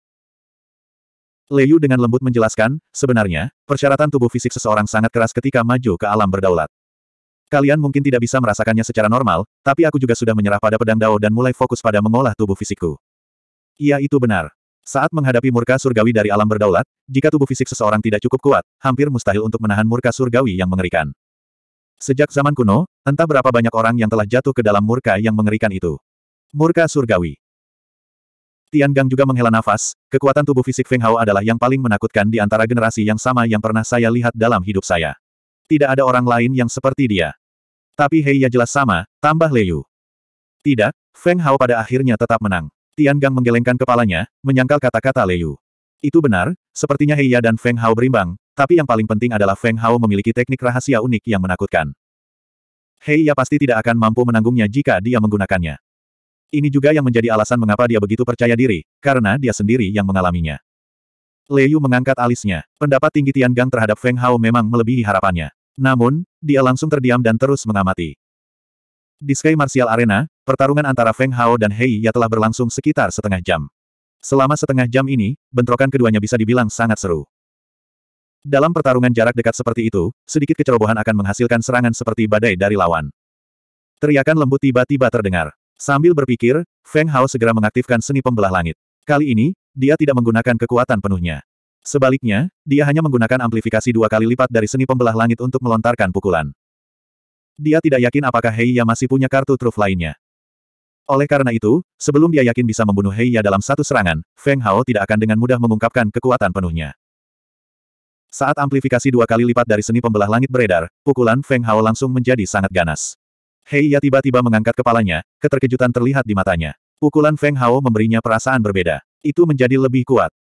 Yu dengan lembut menjelaskan, sebenarnya, persyaratan tubuh fisik seseorang sangat keras ketika maju ke alam berdaulat. Kalian mungkin tidak bisa merasakannya secara normal, tapi aku juga sudah menyerah pada pedang Dao dan mulai fokus pada mengolah tubuh fisikku. Iya itu benar. Saat menghadapi murka surgawi dari alam berdaulat, jika tubuh fisik seseorang tidak cukup kuat, hampir mustahil untuk menahan murka surgawi yang mengerikan. Sejak zaman kuno, Entah berapa banyak orang yang telah jatuh ke dalam murka yang mengerikan itu. Murka surgawi. Tian Gang juga menghela nafas, kekuatan tubuh fisik Feng Hao adalah yang paling menakutkan di antara generasi yang sama yang pernah saya lihat dalam hidup saya. Tidak ada orang lain yang seperti dia. Tapi Hei ya jelas sama, tambah Leyu. Tidak, Feng Hao pada akhirnya tetap menang. Tian Gang menggelengkan kepalanya, menyangkal kata-kata Leyu. Itu benar, sepertinya Hei Ya dan Feng Hao berimbang, tapi yang paling penting adalah Feng Hao memiliki teknik rahasia unik yang menakutkan. Hei ia pasti tidak akan mampu menanggungnya jika dia menggunakannya. Ini juga yang menjadi alasan mengapa dia begitu percaya diri, karena dia sendiri yang mengalaminya. Yu mengangkat alisnya. Pendapat tinggi Tian Gang terhadap Feng Hao memang melebihi harapannya. Namun, dia langsung terdiam dan terus mengamati. Di Sky Martial Arena, pertarungan antara Feng Hao dan Hei Ya telah berlangsung sekitar setengah jam. Selama setengah jam ini, bentrokan keduanya bisa dibilang sangat seru. Dalam pertarungan jarak dekat seperti itu, sedikit kecerobohan akan menghasilkan serangan seperti badai dari lawan. Teriakan lembut tiba-tiba terdengar. Sambil berpikir, Feng Hao segera mengaktifkan seni pembelah langit. Kali ini, dia tidak menggunakan kekuatan penuhnya. Sebaliknya, dia hanya menggunakan amplifikasi dua kali lipat dari seni pembelah langit untuk melontarkan pukulan. Dia tidak yakin apakah Hei Heiya masih punya kartu truf lainnya. Oleh karena itu, sebelum dia yakin bisa membunuh Hei Heiya dalam satu serangan, Feng Hao tidak akan dengan mudah mengungkapkan kekuatan penuhnya. Saat amplifikasi dua kali lipat dari seni pembelah langit beredar, pukulan Feng Hao langsung menjadi sangat ganas. Hei Ya tiba-tiba mengangkat kepalanya, keterkejutan terlihat di matanya. Pukulan Feng Hao memberinya perasaan berbeda. Itu menjadi lebih kuat.